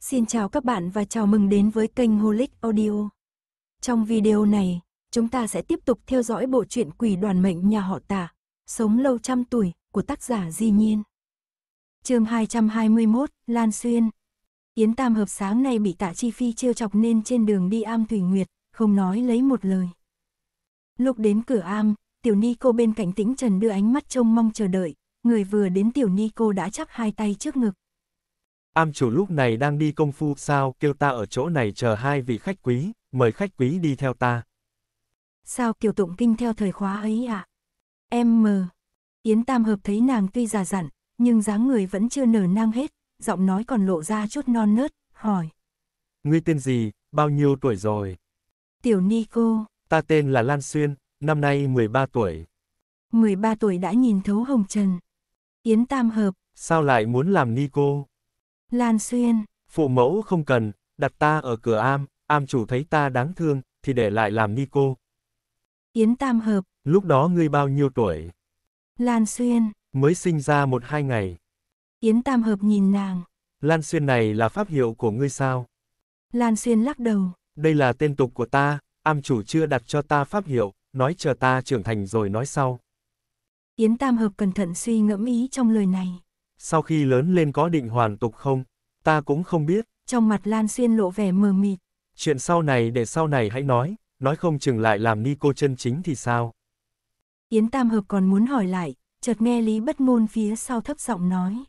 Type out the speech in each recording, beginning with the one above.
Xin chào các bạn và chào mừng đến với kênh Holic Audio. Trong video này, chúng ta sẽ tiếp tục theo dõi bộ truyện Quỷ đoàn mệnh nhà họ Tả, Sống lâu trăm tuổi của tác giả Di Nhiên. Chương 221, Lan Xuyên. Yến Tam hợp sáng nay bị Tạ Chi Phi trêu chọc nên trên đường đi Am Thủy Nguyệt, không nói lấy một lời. Lúc đến cửa Am, Tiểu Ni cô bên cạnh Tĩnh Trần đưa ánh mắt trông mong chờ đợi, người vừa đến Tiểu Ni cô đã chắp hai tay trước ngực. Am chủ lúc này đang đi công phu sao, kêu ta ở chỗ này chờ hai vị khách quý, mời khách quý đi theo ta. Sao kiều tụng kinh theo thời khóa ấy ạ? À? Em mờ. Yến Tam Hợp thấy nàng tuy già dặn, nhưng dáng người vẫn chưa nở nang hết, giọng nói còn lộ ra chút non nớt, hỏi. Ngươi tên gì, bao nhiêu tuổi rồi? Tiểu Ni cô. Ta tên là Lan Xuyên, năm nay 13 tuổi. 13 tuổi đã nhìn thấu hồng trần. Yến Tam Hợp. Sao lại muốn làm Ni cô? Lan Xuyên. Phụ mẫu không cần, đặt ta ở cửa am, am chủ thấy ta đáng thương, thì để lại làm ni cô. Yến Tam Hợp. Lúc đó ngươi bao nhiêu tuổi? Lan Xuyên. Mới sinh ra một hai ngày. Yến Tam Hợp nhìn nàng. Lan Xuyên này là pháp hiệu của ngươi sao? Lan Xuyên lắc đầu. Đây là tên tục của ta, am chủ chưa đặt cho ta pháp hiệu, nói chờ ta trưởng thành rồi nói sau. Yến Tam Hợp cẩn thận suy ngẫm ý trong lời này sau khi lớn lên có định hoàn tục không? Ta cũng không biết. Trong mặt Lan Xuyên lộ vẻ mờ mịt. Chuyện sau này để sau này hãy nói, nói không chừng lại làm ni cô chân chính thì sao? Yến Tam Hợp còn muốn hỏi lại, chợt nghe Lý Bất Ngôn phía sau thấp giọng nói.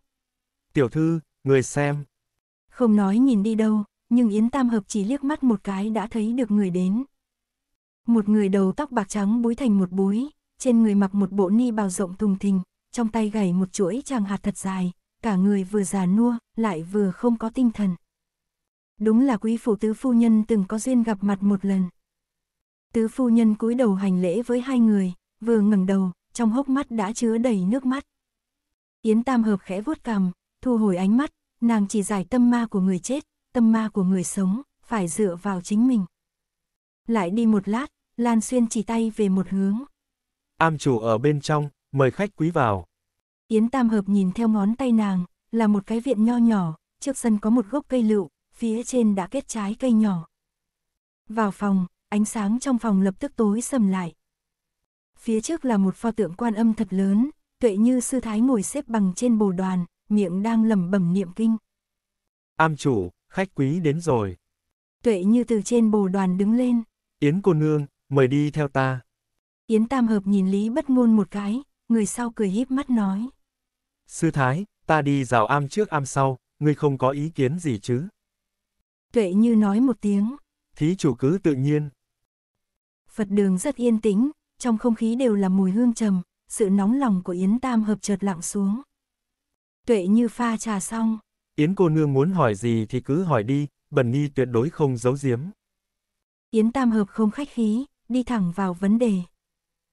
Tiểu thư, người xem. Không nói nhìn đi đâu, nhưng Yến Tam Hợp chỉ liếc mắt một cái đã thấy được người đến. Một người đầu tóc bạc trắng búi thành một búi, trên người mặc một bộ ni bào rộng thùng thình, trong tay gầy một chuỗi tràng hạt thật dài, cả người vừa già nua, lại vừa không có tinh thần. Đúng là quý phủ tứ phu nhân từng có duyên gặp mặt một lần. Tứ phu nhân cúi đầu hành lễ với hai người, vừa ngẩng đầu, trong hốc mắt đã chứa đầy nước mắt. Yến Tam Hợp khẽ vuốt cằm, thu hồi ánh mắt, nàng chỉ giải tâm ma của người chết, tâm ma của người sống, phải dựa vào chính mình. Lại đi một lát, Lan Xuyên chỉ tay về một hướng. Am chủ ở bên trong, mời khách quý vào. Yến Tam Hợp nhìn theo ngón tay nàng, là một cái viện nho nhỏ, trước sân có một gốc cây lựu, phía trên đã kết trái cây nhỏ. Vào phòng, ánh sáng trong phòng lập tức tối sầm lại. Phía trước là một pho tượng quan âm thật lớn, tuệ như sư thái ngồi xếp bằng trên bồ đoàn, miệng đang lẩm bẩm niệm kinh. Am chủ, khách quý đến rồi. Tuệ như từ trên bồ đoàn đứng lên. Yến cô nương, mời đi theo ta. Yến Tam Hợp nhìn Lý bất ngôn một cái, người sau cười híp mắt nói. Sư Thái, ta đi rào am trước am sau, ngươi không có ý kiến gì chứ? Tuệ như nói một tiếng. Thí chủ cứ tự nhiên. Phật đường rất yên tĩnh, trong không khí đều là mùi hương trầm, sự nóng lòng của Yến Tam hợp chợt lặng xuống. Tuệ như pha trà xong. Yến cô nương muốn hỏi gì thì cứ hỏi đi, bần ni tuyệt đối không giấu giếm. Yến Tam Hợp không khách khí, đi thẳng vào vấn đề.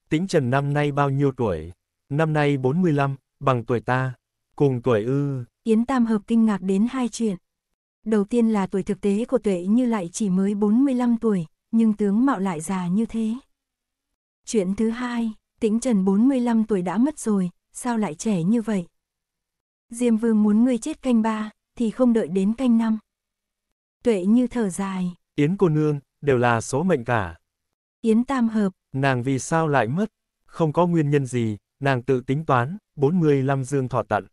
Tính Trần năm nay bao nhiêu tuổi? Năm nay 45, bằng tuổi ta, cùng tuổi ư. Yến Tam Hợp kinh ngạc đến hai chuyện. Đầu tiên là tuổi thực tế của tuệ như lại chỉ mới 45 tuổi, nhưng tướng mạo lại già như thế. Chuyện thứ hai, tĩnh trần 45 tuổi đã mất rồi, sao lại trẻ như vậy? Diêm vương muốn ngươi chết canh ba, thì không đợi đến canh năm. Tuệ như thở dài. Yến cô nương, đều là số mệnh cả. Yến tam hợp. Nàng vì sao lại mất? Không có nguyên nhân gì, nàng tự tính toán, 45 dương thọ tận.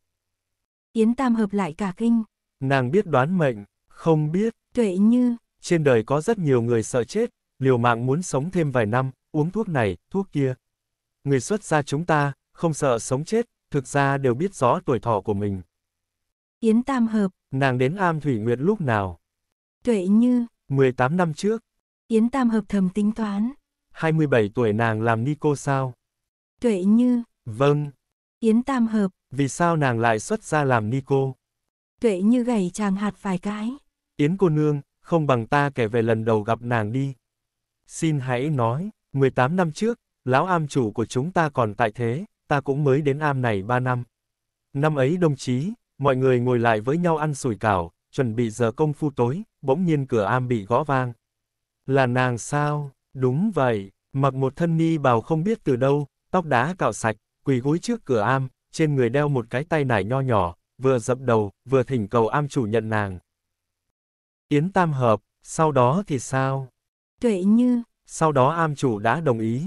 Yến Tam hợp lại cả kinh. Nàng biết đoán mệnh, không biết. Tuệ như. Trên đời có rất nhiều người sợ chết, liều mạng muốn sống thêm vài năm, uống thuốc này, thuốc kia. Người xuất gia chúng ta, không sợ sống chết, thực ra đều biết rõ tuổi thọ của mình. Yến Tam Hợp. Nàng đến Am Thủy Nguyệt lúc nào? Tuệ Như. 18 năm trước. Yến Tam Hợp thầm tính toán. 27 tuổi nàng làm ni cô sao? Tuệ Như. Vâng, Yến Tam Hợp. Vì sao nàng lại xuất ra làm ni cô? Tuệ như gầy chàng hạt vài cái. Yến cô nương, không bằng ta kể về lần đầu gặp nàng đi. Xin hãy nói, 18 năm trước, lão am chủ của chúng ta còn tại thế, ta cũng mới đến am này 3 năm. Năm ấy đồng chí, mọi người ngồi lại với nhau ăn sủi cảo, chuẩn bị giờ công phu tối, bỗng nhiên cửa am bị gõ vang. Là nàng sao? Đúng vậy, mặc một thân ni bào không biết từ đâu, tóc đá cạo sạch, quỳ gối trước cửa am, trên người đeo một cái tay nải nho nhỏ, vừa dập đầu, vừa thỉnh cầu am chủ nhận nàng. Yến Tam hợp, sau đó thì sao? Tuệ Như. Sau đó am chủ đã đồng ý.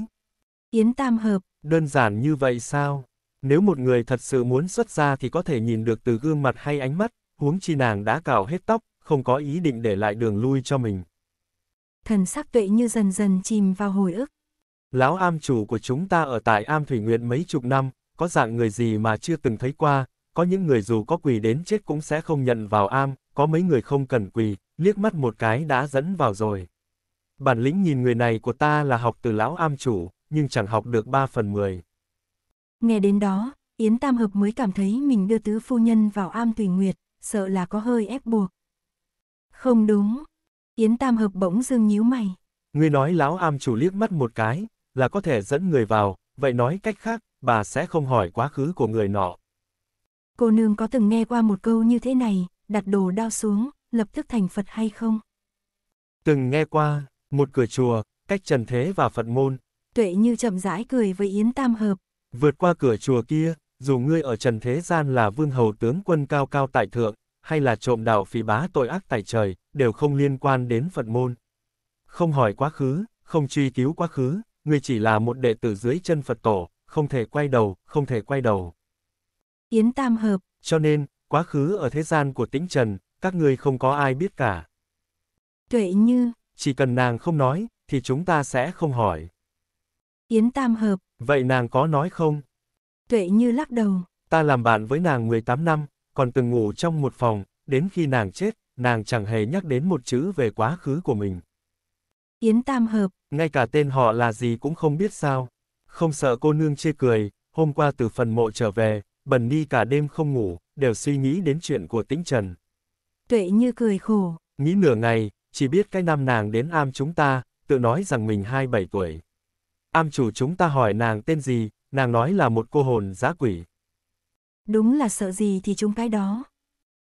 Yến Tam hợp. Đơn giản như vậy sao? Nếu một người thật sự muốn xuất ra thì có thể nhìn được từ gương mặt hay ánh mắt, huống chi nàng đã cạo hết tóc, không có ý định để lại đường lui cho mình. Thần sắc tuệ như dần dần chìm vào hồi ức lão am chủ của chúng ta ở tại am thủy nguyện mấy chục năm, có dạng người gì mà chưa từng thấy qua, có những người dù có quỳ đến chết cũng sẽ không nhận vào am, có mấy người không cần quỳ, liếc mắt một cái đã dẫn vào rồi. Bản lĩnh nhìn người này của ta là học từ lão am chủ, nhưng chẳng học được 3 phần 10. Nghe đến đó, Yến Tam Hợp mới cảm thấy mình đưa tứ phu nhân vào am thủy nguyệt, sợ là có hơi ép buộc. Không đúng. Yến Tam Hợp bỗng dưng nhíu mày. Ngươi nói lão am chủ liếc mắt một cái, là có thể dẫn người vào, vậy nói cách khác, bà sẽ không hỏi quá khứ của người nọ. Cô nương có từng nghe qua một câu như thế này, đặt đồ đao xuống, lập tức thành Phật hay không? Từng nghe qua, một cửa chùa, cách trần thế và Phật môn. Tuệ như chậm rãi cười với Yến Tam Hợp. Vượt qua cửa chùa kia, dù ngươi ở trần thế gian là vương hầu tướng quân cao cao tại thượng, hay là trộm đạo phỉ bá tội ác tại trời, đều không liên quan đến Phật môn. Không hỏi quá khứ, không truy cứu quá khứ, ngươi chỉ là một đệ tử dưới chân Phật tổ, không thể quay đầu, không thể quay đầu. Yến Tam Hợp Cho nên, quá khứ ở thế gian của tĩnh trần, các ngươi không có ai biết cả. Tuệ Như Chỉ cần nàng không nói, thì chúng ta sẽ không hỏi. Yến Tam Hợp Vậy nàng có nói không? Tuệ Như lắc đầu. Ta làm bạn với nàng 18 năm, còn từng ngủ trong một phòng, đến khi nàng chết, nàng chẳng hề nhắc đến một chữ về quá khứ của mình. Yến Tam Hợp. Ngay cả tên họ là gì cũng không biết sao. Không sợ cô nương chê cười, hôm qua từ phần mộ trở về, bần đi cả đêm không ngủ, đều suy nghĩ đến chuyện của tĩnh trần. Tuệ như cười khổ. Nghĩ nửa ngày, chỉ biết cái năm nàng đến am chúng ta, tự nói rằng mình 27 tuổi. Am chủ chúng ta hỏi nàng tên gì, nàng nói là một cô hồn giá quỷ. Đúng là sợ gì thì chúng cái đó.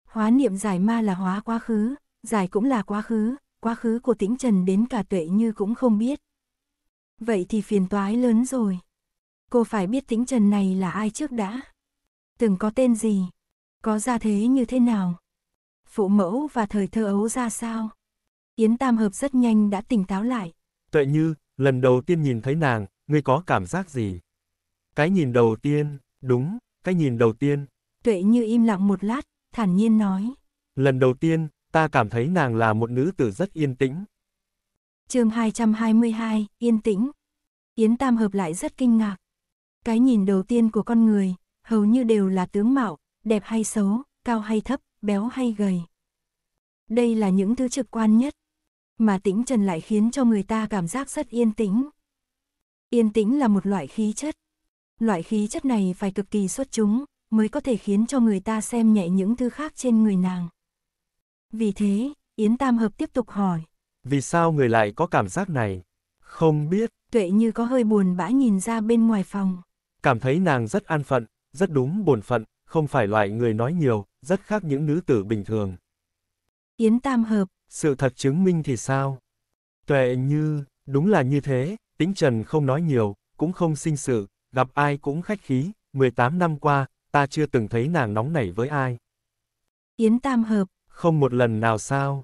Hóa niệm giải ma là hóa quá khứ, giải cũng là quá khứ, quá khứ của tĩnh trần đến cả tuệ như cũng không biết. Vậy thì phiền toái lớn rồi. Cô phải biết tĩnh trần này là ai trước đã. Từng có tên gì, có gia thế như thế nào. Phụ mẫu và thời thơ ấu ra sao. Yến Tam Hợp rất nhanh đã tỉnh táo lại. Tuệ như, lần đầu tiên nhìn thấy nàng, ngươi có cảm giác gì? Cái nhìn đầu tiên, đúng, cái nhìn đầu tiên. Tuệ như im lặng một lát, thản nhiên nói. Lần đầu tiên, ta cảm thấy nàng là một nữ tử rất yên tĩnh. chương 222, yên tĩnh. Yến Tam hợp lại rất kinh ngạc. Cái nhìn đầu tiên của con người, hầu như đều là tướng mạo, đẹp hay xấu, cao hay thấp, béo hay gầy. Đây là những thứ trực quan nhất, mà tĩnh trần lại khiến cho người ta cảm giác rất yên tĩnh. Yên tĩnh là một loại khí chất. Loại khí chất này phải cực kỳ xuất chúng, mới có thể khiến cho người ta xem nhẹ những thứ khác trên người nàng. Vì thế, Yến Tam Hợp tiếp tục hỏi. Vì sao người lại có cảm giác này? Không biết. Tuệ như có hơi buồn bã nhìn ra bên ngoài phòng. Cảm thấy nàng rất an phận, rất đúng bổn phận, không phải loại người nói nhiều, rất khác những nữ tử bình thường. Yến Tam Hợp. Sự thật chứng minh thì sao? Tuệ như, đúng là như thế, tính Trần không nói nhiều, cũng không sinh sự, gặp ai cũng khách khí, 18 năm qua, ta chưa từng thấy nàng nóng nảy với ai. Yến Tam Hợp, không một lần nào sao?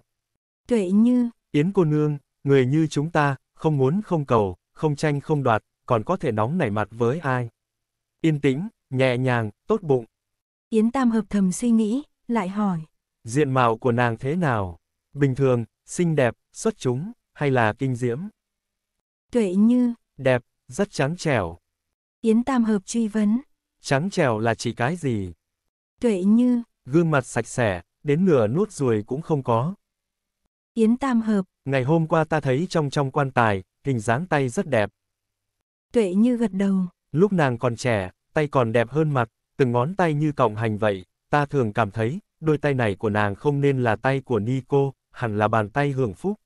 Tuệ Như, Yến cô nương, người như chúng ta, không muốn không cầu, không tranh không đoạt, còn có thể nóng nảy mặt với ai? Yên tĩnh, nhẹ nhàng, tốt bụng. Yến Tam hợp thầm suy nghĩ, lại hỏi. Diện mạo của nàng thế nào? Bình thường, xinh đẹp, xuất chúng, hay là kinh diễm? Tuệ Như, đẹp, rất trắng trẻo. Yến Tam hợp truy vấn. Trắng trẻo là chỉ cái gì? Tuệ Như, gương mặt sạch sẽ, đến nửa nút ruồi cũng không có. Yến Tam Hợp. Ngày hôm qua ta thấy trong trong quan tài, hình dáng tay rất đẹp. Tuệ như gật đầu. Lúc nàng còn trẻ, tay còn đẹp hơn mặt, từng ngón tay như cọng hành vậy, ta thường cảm thấy, đôi tay này của nàng không nên là tay của Nico, hẳn là bàn tay hưởng phúc.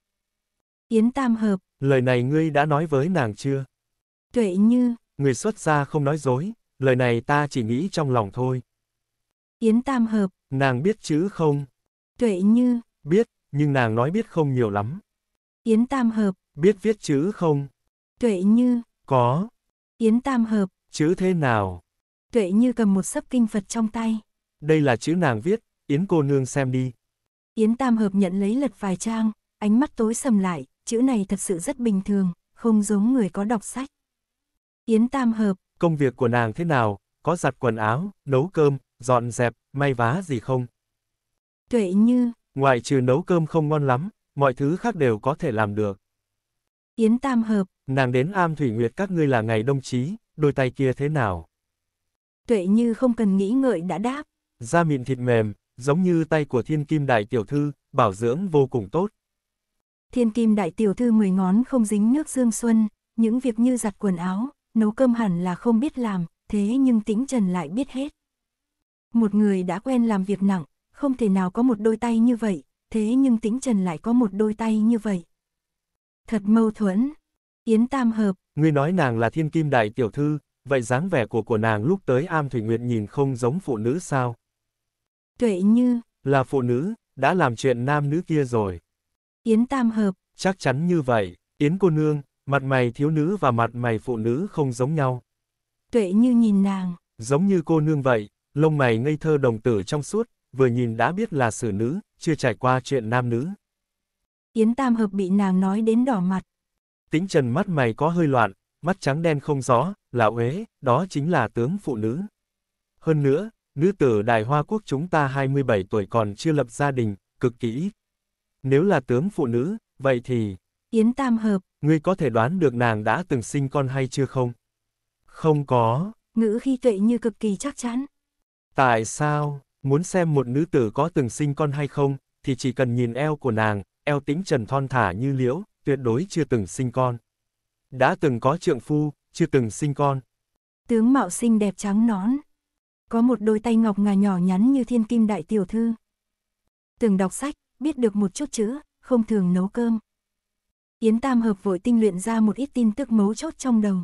Yến Tam Hợp. Lời này ngươi đã nói với nàng chưa? Tuệ như. Người xuất gia không nói dối, lời này ta chỉ nghĩ trong lòng thôi. Yến Tam Hợp. Nàng biết chữ không? Tuệ Như. Biết, nhưng nàng nói biết không nhiều lắm. Yến Tam Hợp. Biết viết chữ không? Tuệ Như. Có. Yến Tam Hợp. Chữ thế nào? Tuệ Như cầm một sấp kinh Phật trong tay. Đây là chữ nàng viết, Yến cô nương xem đi. Yến Tam Hợp nhận lấy lật vài trang, ánh mắt tối sầm lại, chữ này thật sự rất bình thường, không giống người có đọc sách. Yến Tam Hợp. Công việc của nàng thế nào? Có giặt quần áo, nấu cơm, dọn dẹp, may vá gì không? Tuệ Như. Ngoại trừ nấu cơm không ngon lắm, mọi thứ khác đều có thể làm được. Yến Tam Hợp. Nàng đến Am Thủy Nguyệt các ngươi là ngày đông chí, đôi tay kia thế nào? Tuệ Như không cần nghĩ ngợi đã đáp. Da mịn thịt mềm, giống như tay của thiên kim đại tiểu thư, bảo dưỡng vô cùng tốt. Thiên kim đại tiểu thư mười ngón không dính nước dương xuân, những việc như giặt quần áo, nấu cơm hẳn là không biết làm, thế nhưng tĩnh trần lại biết hết. Một người đã quen làm việc nặng, không thể nào có một đôi tay như vậy, thế nhưng tĩnh trần lại có một đôi tay như vậy. Thật mâu thuẫn. Yến Tam Hợp. Ngươi nói nàng là thiên kim đại tiểu thư, vậy dáng vẻ của của nàng lúc tới Am Thủy Nguyệt nhìn không giống phụ nữ sao? Tuệ như. Là phụ nữ, đã làm chuyện nam nữ kia rồi. Yến Tam Hợp. Chắc chắn như vậy, Yến cô nương, mặt mày thiếu nữ và mặt mày phụ nữ không giống nhau. Tuệ như nhìn nàng. Giống như cô nương vậy, lông mày ngây thơ đồng tử trong suốt, vừa nhìn đã biết là xử nữ, chưa trải qua chuyện nam nữ. Yến Tam Hợp bị nàng nói đến đỏ mặt. Tính trần mắt mày có hơi loạn, mắt trắng đen không gió, là uế, đó chính là tướng phụ nữ. Hơn nữa, nữ tử Đại Hoa Quốc chúng ta 27 tuổi còn chưa lập gia đình, cực kỳ ít. Nếu là tướng phụ nữ, vậy thì... Yến Tam Hợp. Ngươi có thể đoán được nàng đã từng sinh con hay chưa không? Không có. Ngữ khi tuệ như cực kỳ chắc chắn. Tại sao, muốn xem một nữ tử có từng sinh con hay không, thì chỉ cần nhìn eo của nàng, eo tĩnh trần thon thả như liễu, tuyệt đối chưa từng sinh con. Đã từng có trượng phu, chưa từng sinh con. Tướng mạo xinh đẹp trắng nón. Có một đôi tay ngọc ngà nhỏ nhắn như thiên kim đại tiểu thư. Từng đọc sách, biết được một chút chữ, không thường nấu cơm. Yến Tam Hợp vội tinh luyện ra một ít tin tức mấu chốt trong đầu.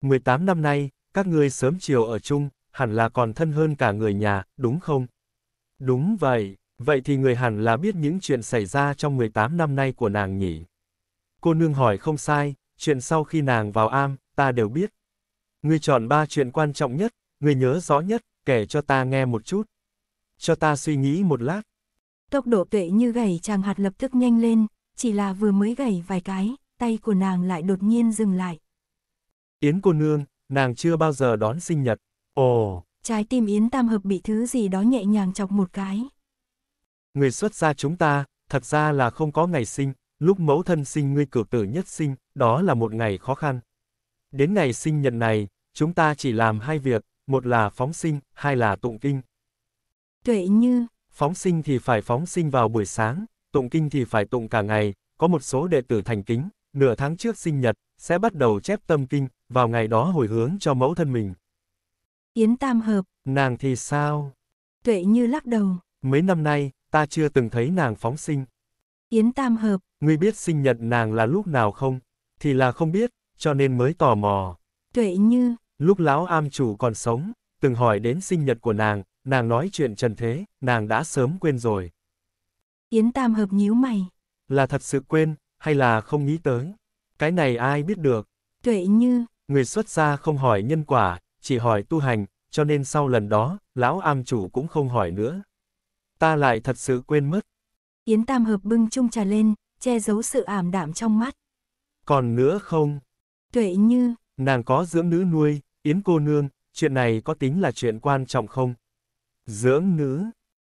18 năm nay, các ngươi sớm chiều ở chung, hẳn là còn thân hơn cả người nhà, đúng không? Đúng vậy, vậy thì người hẳn là biết những chuyện xảy ra trong 18 năm nay của nàng nhỉ? Cô nương hỏi không sai, chuyện sau khi nàng vào am, ta đều biết. Ngươi chọn ba chuyện quan trọng nhất, ngươi nhớ rõ nhất, kể cho ta nghe một chút. Cho ta suy nghĩ một lát. Tốc độ tuệ như gầy chàng hạt lập tức nhanh lên, chỉ là vừa mới gầy vài cái, tay của nàng lại đột nhiên dừng lại. Yến cô nương, nàng chưa bao giờ đón sinh nhật, Ồ. Oh. Trái tim Yến Tam Hợp bị thứ gì đó nhẹ nhàng chọc một cái. Người xuất gia chúng ta, thật ra là không có ngày sinh, lúc mẫu thân sinh ngươi cử tử nhất sinh, đó là một ngày khó khăn. Đến ngày sinh nhật này, chúng ta chỉ làm hai việc, một là phóng sinh, hai là tụng kinh. Tuệ như, phóng sinh thì phải phóng sinh vào buổi sáng, tụng kinh thì phải tụng cả ngày, có một số đệ tử thành kính, nửa tháng trước sinh nhật, sẽ bắt đầu chép tâm kinh, vào ngày đó hồi hướng cho mẫu thân mình. Yến Tam Hợp. Nàng thì sao? Tuệ Như lắc đầu. Mấy năm nay, ta chưa từng thấy nàng phóng sinh. Yến Tam Hợp. Ngươi biết sinh nhật nàng là lúc nào không? Thì là không biết, cho nên mới tò mò. Tuệ Như. Lúc lão am chủ còn sống, từng hỏi đến sinh nhật của nàng, nàng nói chuyện trần thế, nàng đã sớm quên rồi. Yến Tam Hợp nhíu mày. Là thật sự quên, hay là không nghĩ tới? Cái này ai biết được? Tuệ Như. Người xuất gia không hỏi nhân quả, chỉ hỏi tu hành, cho nên sau lần đó, lão am chủ cũng không hỏi nữa. Ta lại thật sự quên mất. Yến Tam Hợp bưng chung trà lên, che giấu sự ảm đạm trong mắt. Còn nữa không? Tuệ như. Nàng có dưỡng nữ nuôi, Yến cô nương, chuyện này có tính là chuyện quan trọng không? Dưỡng nữ.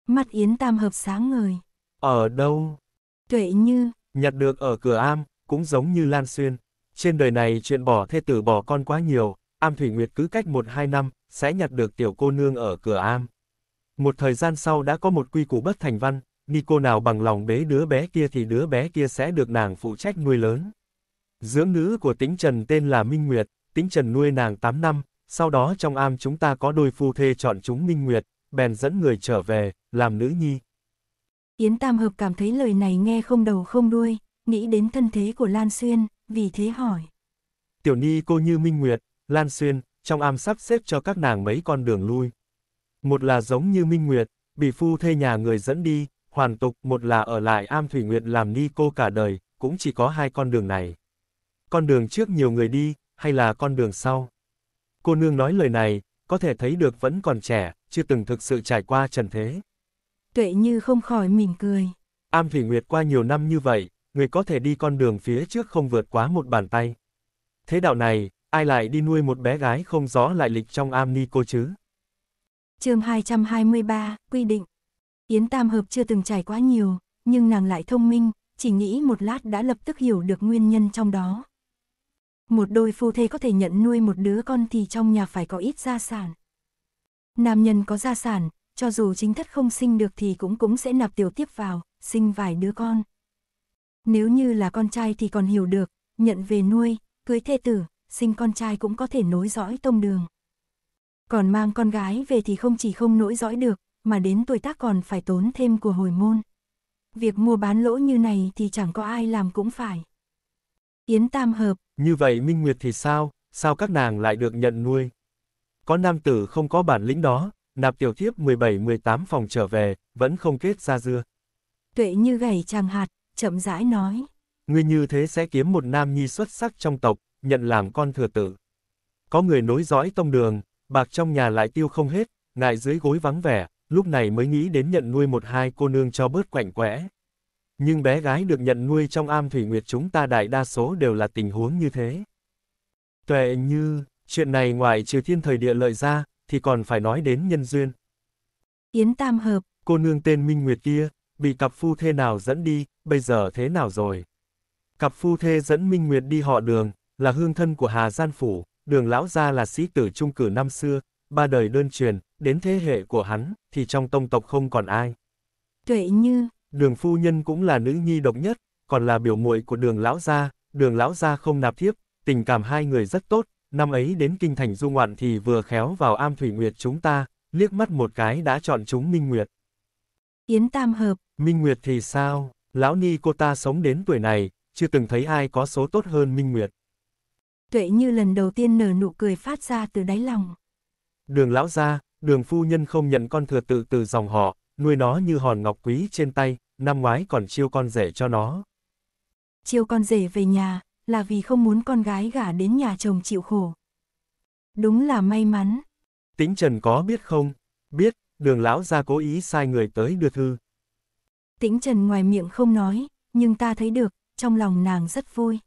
mắt Yến Tam Hợp sáng ngời. Ở đâu? Tuệ như. Nhặt được ở cửa am, cũng giống như Lan Xuyên. Trên đời này chuyện bỏ thê tử bỏ con quá nhiều, Am Thủy Nguyệt cứ cách một hai năm, sẽ nhặt được tiểu cô nương ở cửa am. Một thời gian sau đã có một quy củ bất thành văn, ni cô nào bằng lòng bế đứa bé kia thì đứa bé kia sẽ được nàng phụ trách nuôi lớn. Dưỡng nữ của tính Trần tên là Minh Nguyệt, tính Trần nuôi nàng 8 năm, sau đó trong am chúng ta có đôi phu thê chọn chúng Minh Nguyệt, bèn dẫn người trở về, làm nữ nhi. Yến Tam Hợp cảm thấy lời này nghe không đầu không đuôi, nghĩ đến thân thế của Lan Xuyên, vì thế hỏi. Tiểu Ni cô như Minh Nguyệt, Lan Xuyên, trong am sắp xếp cho các nàng mấy con đường lui. Một là giống như Minh Nguyệt, bị phu thê nhà người dẫn đi, hoàn tục, một là ở lại am Thủy Nguyệt làm ni cô cả đời, cũng chỉ có hai con đường này. Con đường trước nhiều người đi, hay là con đường sau? Cô nương nói lời này, có thể thấy được vẫn còn trẻ, chưa từng thực sự trải qua trần thế. Tuệ như không khỏi mỉm cười. Am Thủy Nguyệt qua nhiều năm như vậy, người có thể đi con đường phía trước không vượt quá một bàn tay. Thế đạo này, ai lại đi nuôi một bé gái không rõ lại lịch trong am ni cô chứ? chương 223, quy định. Yến Tam Hợp chưa từng trải quá nhiều, nhưng nàng lại thông minh, chỉ nghĩ một lát đã lập tức hiểu được nguyên nhân trong đó. Một đôi phu thê có thể nhận nuôi một đứa con thì trong nhà phải có ít gia sản. Nam nhân có gia sản, cho dù chính thất không sinh được thì cũng cũng sẽ nạp tiểu tiếp vào, sinh vài đứa con. Nếu như là con trai thì còn hiểu được, nhận về nuôi, cưới thê tử, sinh con trai cũng có thể nối dõi tông đường. Còn mang con gái về thì không chỉ không nối dõi được, mà đến tuổi tác còn phải tốn thêm của hồi môn. Việc mua bán lỗ như này thì chẳng có ai làm cũng phải. Yến Tam Hợp Như vậy Minh Nguyệt thì sao, sao các nàng lại được nhận nuôi? Có nam tử không có bản lĩnh đó, nạp tiểu thiếp 17-18 phòng trở về, vẫn không kết ra dưa. Tuệ như gầy chàng hạt, chậm rãi nói. Ngươi như thế sẽ kiếm một nam nhi xuất sắc trong tộc, nhận làm con thừa tử. Có người nối dõi tông đường, bạc trong nhà lại tiêu không hết, ngại dưới gối vắng vẻ, lúc này mới nghĩ đến nhận nuôi một hai cô nương cho bớt quạnh quẽ. Nhưng bé gái được nhận nuôi trong am thủy nguyệt chúng ta đại đa số đều là tình huống như thế. Tuệ như, chuyện này ngoài trừ thiên thời địa lợi ra, thì còn phải nói đến nhân duyên. Yến Tam Hợp, cô nương tên Minh Nguyệt kia, bị cặp phu thê nào dẫn đi, bây giờ thế nào rồi? Cặp phu thê dẫn Minh Nguyệt đi họ đường, là hương thân của Hà Gian Phủ, đường lão gia là sĩ tử trung cử năm xưa, ba đời đơn truyền, đến thế hệ của hắn, thì trong tông tộc không còn ai. Tuệ Như Đường phu nhân cũng là nữ nhi độc nhất, còn là biểu muội của đường lão gia, đường lão gia không nạp thiếp, tình cảm hai người rất tốt, năm ấy đến kinh thành du ngoạn thì vừa khéo vào am thủy nguyệt chúng ta, liếc mắt một cái đã chọn chúng Minh Nguyệt. Yến Tam Hợp Minh Nguyệt thì sao, lão ni cô ta sống đến tuổi này, chưa từng thấy ai có số tốt hơn Minh Nguyệt tuệ như lần đầu tiên nở nụ cười phát ra từ đáy lòng. Đường lão gia, đường phu nhân không nhận con thừa tự từ dòng họ, nuôi nó như hòn ngọc quý trên tay, năm ngoái còn chiêu con rể cho nó. Chiêu con rể về nhà, là vì không muốn con gái gả đến nhà chồng chịu khổ. Đúng là may mắn. Tĩnh Trần có biết không? Biết, đường lão gia cố ý sai người tới đưa thư. Tĩnh Trần ngoài miệng không nói, nhưng ta thấy được, trong lòng nàng rất vui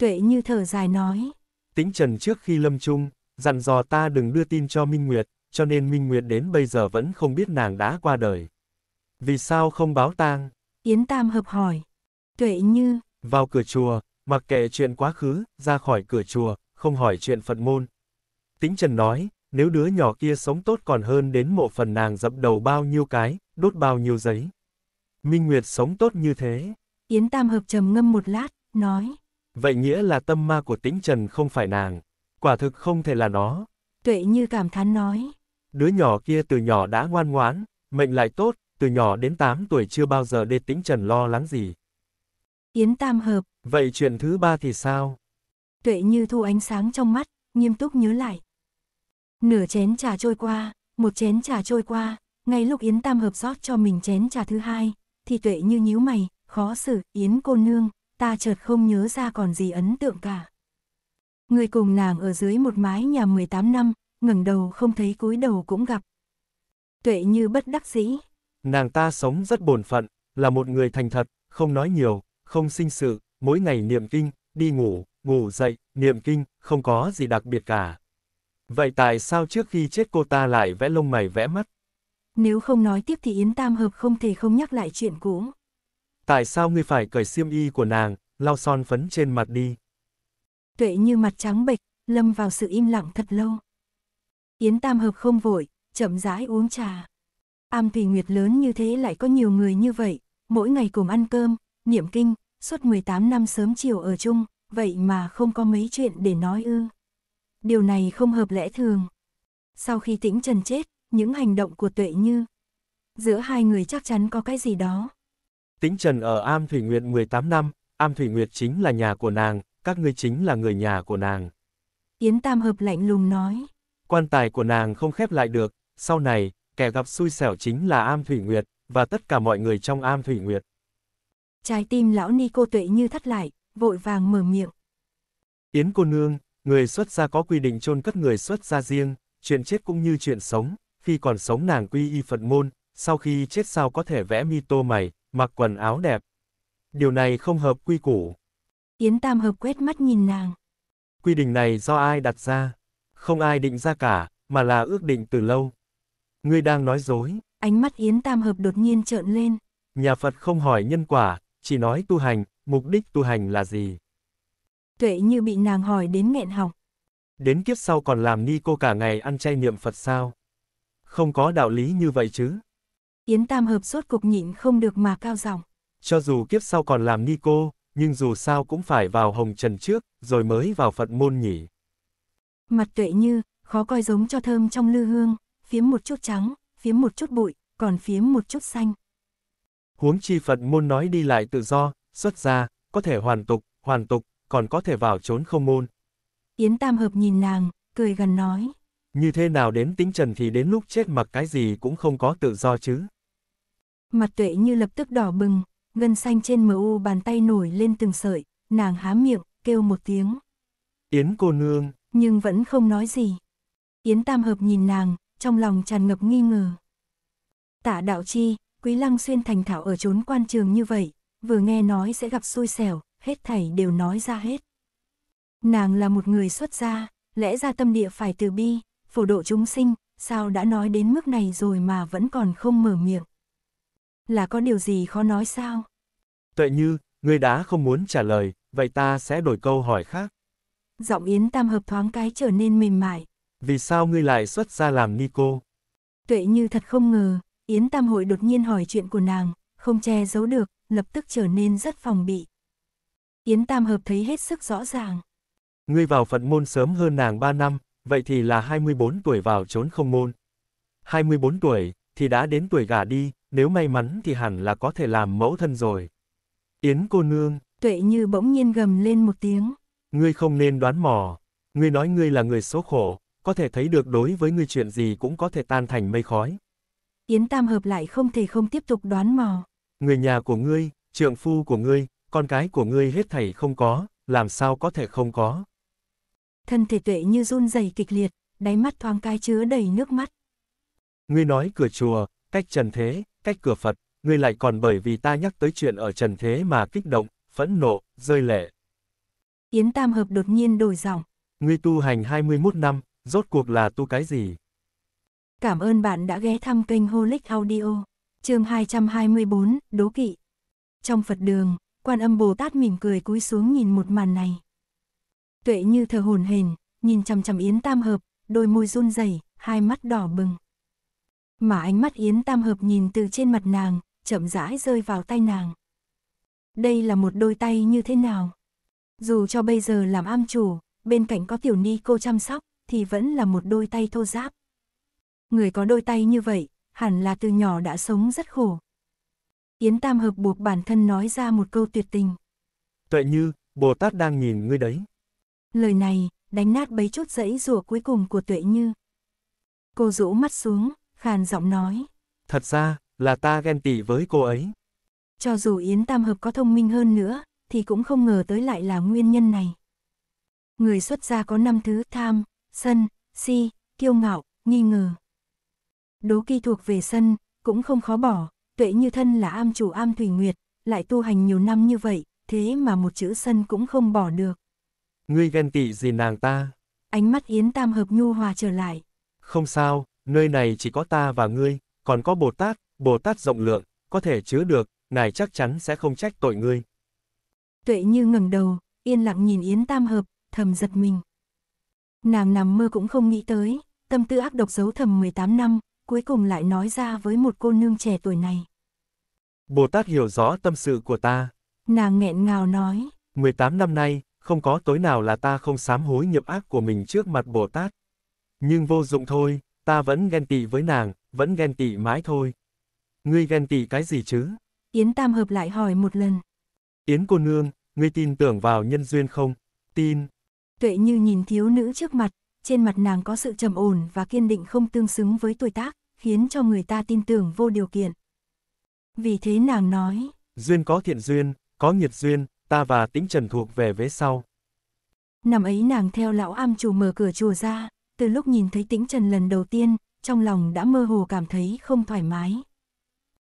tuệ như thở dài nói. Tĩnh Trần trước khi lâm chung, dặn dò ta đừng đưa tin cho Minh Nguyệt, cho nên Minh Nguyệt đến bây giờ vẫn không biết nàng đã qua đời. Vì sao không báo tang? Yến Tam hợp hỏi. Tuệ như. Vào cửa chùa, mặc kệ chuyện quá khứ, ra khỏi cửa chùa, không hỏi chuyện phận môn. Tĩnh Trần nói, nếu đứa nhỏ kia sống tốt còn hơn đến mộ phần nàng dập đầu bao nhiêu cái, đốt bao nhiêu giấy. Minh Nguyệt sống tốt như thế. Yến Tam Hợp trầm ngâm một lát, nói. Vậy nghĩa là tâm ma của tĩnh trần không phải nàng. Quả thực không thể là nó. Tuệ như cảm thán nói. Đứa nhỏ kia từ nhỏ đã ngoan ngoãn, mệnh lại tốt, từ nhỏ đến 8 tuổi chưa bao giờ để tĩnh trần lo lắng gì. Yến tam hợp. Vậy chuyện thứ ba thì sao? Tuệ như thu ánh sáng trong mắt, nghiêm túc nhớ lại. Nửa chén trà trôi qua, một chén trà trôi qua, ngay lúc Yến tam hợp rót cho mình chén trà thứ hai, thì tuệ như nhíu mày, khó xử, Yến cô nương, ta chợt không nhớ ra còn gì ấn tượng cả. Người cùng nàng ở dưới một mái nhà 18 năm, ngẩng đầu không thấy cúi đầu cũng gặp. Tuệ như bất đắc dĩ. Nàng ta sống rất bổn phận, là một người thành thật, không nói nhiều, không sinh sự, mỗi ngày niệm kinh, đi ngủ, ngủ dậy, niệm kinh, không có gì đặc biệt cả. Vậy tại sao trước khi chết cô ta lại vẽ lông mày vẽ mắt? Nếu không nói tiếp thì Yến Tam Hợp không thể không nhắc lại chuyện cũ. Tại sao ngươi phải cởi xiêm y của nàng, lau son phấn trên mặt đi. Tuệ như mặt trắng bệch, lâm vào sự im lặng thật lâu. Yến Tam Hợp không vội, chậm rãi uống trà. Am Thủy Nguyệt lớn như thế lại có nhiều người như vậy, mỗi ngày cùng ăn cơm, niệm kinh, suốt 18 năm sớm chiều ở chung, vậy mà không có mấy chuyện để nói ư. Điều này không hợp lẽ thường. Sau khi tĩnh trần chết, những hành động của Tuệ Như, giữa hai người chắc chắn có cái gì đó. Tĩnh Trần ở Am Thủy Nguyệt 18 năm, Am Thủy Nguyệt chính là nhà của nàng, các ngươi chính là người nhà của nàng. Yến Tam Hợp lạnh lùng nói. Quan tài của nàng không khép lại được, sau này, kẻ gặp xui xẻo chính là Am Thủy Nguyệt, và tất cả mọi người trong Am Thủy Nguyệt. Trái tim lão ni cô tuệ như thắt lại, vội vàng mở miệng. Yến cô nương, người xuất gia có quy định chôn cất người xuất gia riêng, chuyện chết cũng như chuyện sống, khi còn sống nàng quy y Phật môn, sau khi chết sao có thể vẽ mi tô mày, mặc quần áo đẹp. Điều này không hợp quy củ. Yến Tam Hợp quét mắt nhìn nàng. Quy định này do ai đặt ra? Không ai định ra cả, mà là ước định từ lâu. Ngươi đang nói dối. Ánh mắt Yến Tam Hợp đột nhiên trợn lên. Nhà Phật không hỏi nhân quả, chỉ nói tu hành, mục đích tu hành là gì. Tuệ như bị nàng hỏi đến nghẹn họng. Đến kiếp sau còn làm ni cô cả ngày ăn chay niệm Phật sao? Không có đạo lý như vậy chứ. Yến Tam Hợp suốt cục nhịn không được mà cao giọng. Cho dù kiếp sau còn làm ni cô, nhưng dù sao cũng phải vào hồng trần trước, rồi mới vào Phật môn nhỉ. Mặt tuệ như, khó coi giống cho thơm trong lư hương, phiếm một chút trắng, phiếm một chút bụi, còn phiếm một chút xanh. Huống chi Phật môn nói đi lại tự do, xuất ra, có thể hoàn tục, hoàn tục, còn có thể vào trốn không môn. Yến Tam Hợp nhìn nàng, cười gần nói. Như thế nào đến tính trần thì đến lúc chết mặc cái gì cũng không có tự do chứ. Mặt tuệ như lập tức đỏ bừng, gân xanh trên mu bàn tay nổi lên từng sợi, nàng há miệng, kêu một tiếng. Yến cô nương. Nhưng vẫn không nói gì. Yến tam hợp nhìn nàng, trong lòng tràn ngập nghi ngờ. Tả đạo chi, quý lăng xuyên thành thảo ở chốn quan trường như vậy, vừa nghe nói sẽ gặp xui xẻo, hết thảy đều nói ra hết. Nàng là một người xuất gia, lẽ ra tâm địa phải từ bi, phổ độ chúng sinh, sao đã nói đến mức này rồi mà vẫn còn không mở miệng là có điều gì khó nói sao? Tệ như, ngươi đã không muốn trả lời, vậy ta sẽ đổi câu hỏi khác. Giọng Yến Tam hợp thoáng cái trở nên mềm mại. Vì sao ngươi lại xuất ra làm ni cô? Tuệ như thật không ngờ, Yến Tam hội đột nhiên hỏi chuyện của nàng, không che giấu được, lập tức trở nên rất phòng bị. Yến Tam hợp thấy hết sức rõ ràng. Ngươi vào Phật môn sớm hơn nàng 3 năm, vậy thì là 24 tuổi vào trốn không môn. 24 tuổi, thì đã đến tuổi gả đi, nếu may mắn thì hẳn là có thể làm mẫu thân rồi. Yến cô nương. Tuệ như bỗng nhiên gầm lên một tiếng. Ngươi không nên đoán mò. Ngươi nói ngươi là người số khổ, có thể thấy được đối với ngươi chuyện gì cũng có thể tan thành mây khói. Yến Tam hợp lại không thể không tiếp tục đoán mò. Người nhà của ngươi, trượng phu của ngươi, con cái của ngươi hết thảy không có, làm sao có thể không có. Thân thể tuệ như run rẩy kịch liệt, đáy mắt thoáng cai chứa đầy nước mắt. Ngươi nói cửa chùa, cách trần thế, cách cửa Phật, ngươi lại còn bởi vì ta nhắc tới chuyện ở trần thế mà kích động, phẫn nộ, rơi lệ. Yến Tam Hợp đột nhiên đổi giọng. Ngươi tu hành 21 năm, rốt cuộc là tu cái gì? Cảm ơn bạn đã ghé thăm kênh Holic Audio, chương 224, Đố Kỵ. Trong Phật đường, quan âm Bồ Tát mỉm cười cúi xuống nhìn một màn này. Tuệ như thờ hồn hền, nhìn chằm chằm Yến Tam Hợp, đôi môi run rẩy, hai mắt đỏ bừng mà ánh mắt Yến Tam Hợp nhìn từ trên mặt nàng, chậm rãi rơi vào tay nàng. Đây là một đôi tay như thế nào? Dù cho bây giờ làm am chủ, bên cạnh có tiểu ni cô chăm sóc, thì vẫn là một đôi tay thô giáp. Người có đôi tay như vậy, hẳn là từ nhỏ đã sống rất khổ. Yến Tam Hợp buộc bản thân nói ra một câu tuyệt tình. Tuệ Như, Bồ Tát đang nhìn ngươi đấy. Lời này, đánh nát bấy chút dãy rùa cuối cùng của Tuệ Như. Cô rũ mắt xuống, khàn giọng nói. Thật ra, là ta ghen tị với cô ấy. Cho dù Yến Tam Hợp có thông minh hơn nữa, thì cũng không ngờ tới lại là nguyên nhân này. Người xuất gia có năm thứ tham, sân, si, kiêu ngạo, nghi ngờ. Đố kỳ thuộc về sân, cũng không khó bỏ, tuệ như thân là am chủ am thủy nguyệt, lại tu hành nhiều năm như vậy, thế mà một chữ sân cũng không bỏ được. Ngươi ghen tị gì nàng ta? Ánh mắt Yến Tam Hợp nhu hòa trở lại. Không sao, nơi này chỉ có ta và ngươi, còn có Bồ Tát, Bồ Tát rộng lượng, có thể chứa được, ngài chắc chắn sẽ không trách tội ngươi. Tuệ như ngẩng đầu, yên lặng nhìn Yến Tam Hợp, thầm giật mình. Nàng nằm mơ cũng không nghĩ tới, tâm tư ác độc giấu thầm 18 năm, cuối cùng lại nói ra với một cô nương trẻ tuổi này. Bồ Tát hiểu rõ tâm sự của ta. Nàng nghẹn ngào nói. 18 năm nay, không có tối nào là ta không sám hối nghiệp ác của mình trước mặt Bồ Tát. Nhưng vô dụng thôi, Ta vẫn ghen tị với nàng, vẫn ghen tị mãi thôi. Ngươi ghen tị cái gì chứ? Yến Tam Hợp lại hỏi một lần. Yến cô nương, ngươi tin tưởng vào nhân duyên không? Tin. Tuệ như nhìn thiếu nữ trước mặt, trên mặt nàng có sự trầm ổn và kiên định không tương xứng với tuổi tác, khiến cho người ta tin tưởng vô điều kiện. Vì thế nàng nói. Duyên có thiện duyên, có nhiệt duyên, ta và tĩnh trần thuộc về vế sau. Năm ấy nàng theo lão am chủ mở cửa chùa ra, từ lúc nhìn thấy tĩnh trần lần đầu tiên, trong lòng đã mơ hồ cảm thấy không thoải mái.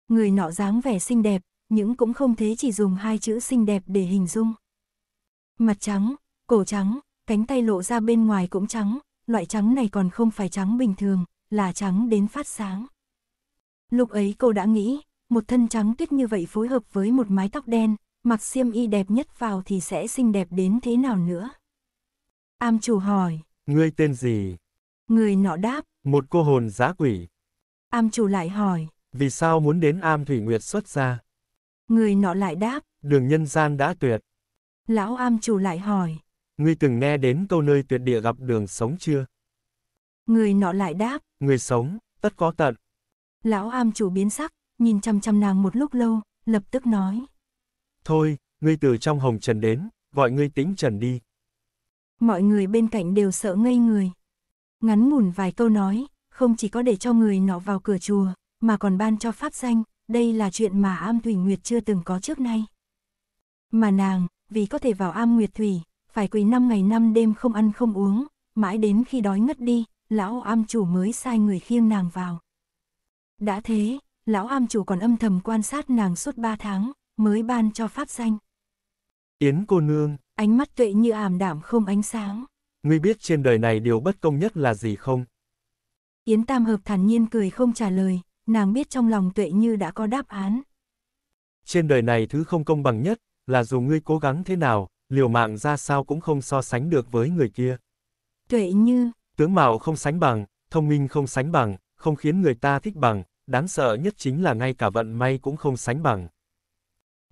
Người nọ dáng vẻ xinh đẹp, những cũng không thế chỉ dùng hai chữ xinh đẹp để hình dung. Mặt trắng, cổ trắng, cánh tay lộ ra bên ngoài cũng trắng, loại trắng này còn không phải trắng bình thường, là trắng đến phát sáng. Lúc ấy cô đã nghĩ, một thân trắng tuyết như vậy phối hợp với một mái tóc đen, mặc xiêm y đẹp nhất vào thì sẽ xinh đẹp đến thế nào nữa. Am chủ hỏi, Ngươi tên gì? Người nọ đáp. Một cô hồn giá quỷ. Am chủ lại hỏi. Vì sao muốn đến am thủy nguyệt xuất ra Người nọ lại đáp. Đường nhân gian đã tuyệt. Lão am chủ lại hỏi. Ngươi từng nghe đến câu nơi tuyệt địa gặp đường sống chưa? Người nọ lại đáp. Người sống, tất có tận. Lão am chủ biến sắc, nhìn chăm chăm nàng một lúc lâu, lập tức nói. Thôi, ngươi từ trong hồng trần đến, gọi ngươi tĩnh trần đi mọi người bên cạnh đều sợ ngây người. Ngắn ngủn vài câu nói, không chỉ có để cho người nọ vào cửa chùa, mà còn ban cho pháp danh, đây là chuyện mà Am Thủy Nguyệt chưa từng có trước nay. Mà nàng, vì có thể vào Am Nguyệt Thủy, phải quỳ năm ngày năm đêm không ăn không uống, mãi đến khi đói ngất đi, lão am chủ mới sai người khiêng nàng vào. Đã thế, lão am chủ còn âm thầm quan sát nàng suốt ba tháng, mới ban cho pháp danh. Yến cô nương, ánh mắt tuệ như ảm đảm không ánh sáng. Ngươi biết trên đời này điều bất công nhất là gì không? Yến Tam Hợp thản nhiên cười không trả lời, nàng biết trong lòng tuệ như đã có đáp án. Trên đời này thứ không công bằng nhất, là dù ngươi cố gắng thế nào, liều mạng ra sao cũng không so sánh được với người kia. Tuệ như, tướng mạo không sánh bằng, thông minh không sánh bằng, không khiến người ta thích bằng, đáng sợ nhất chính là ngay cả vận may cũng không sánh bằng.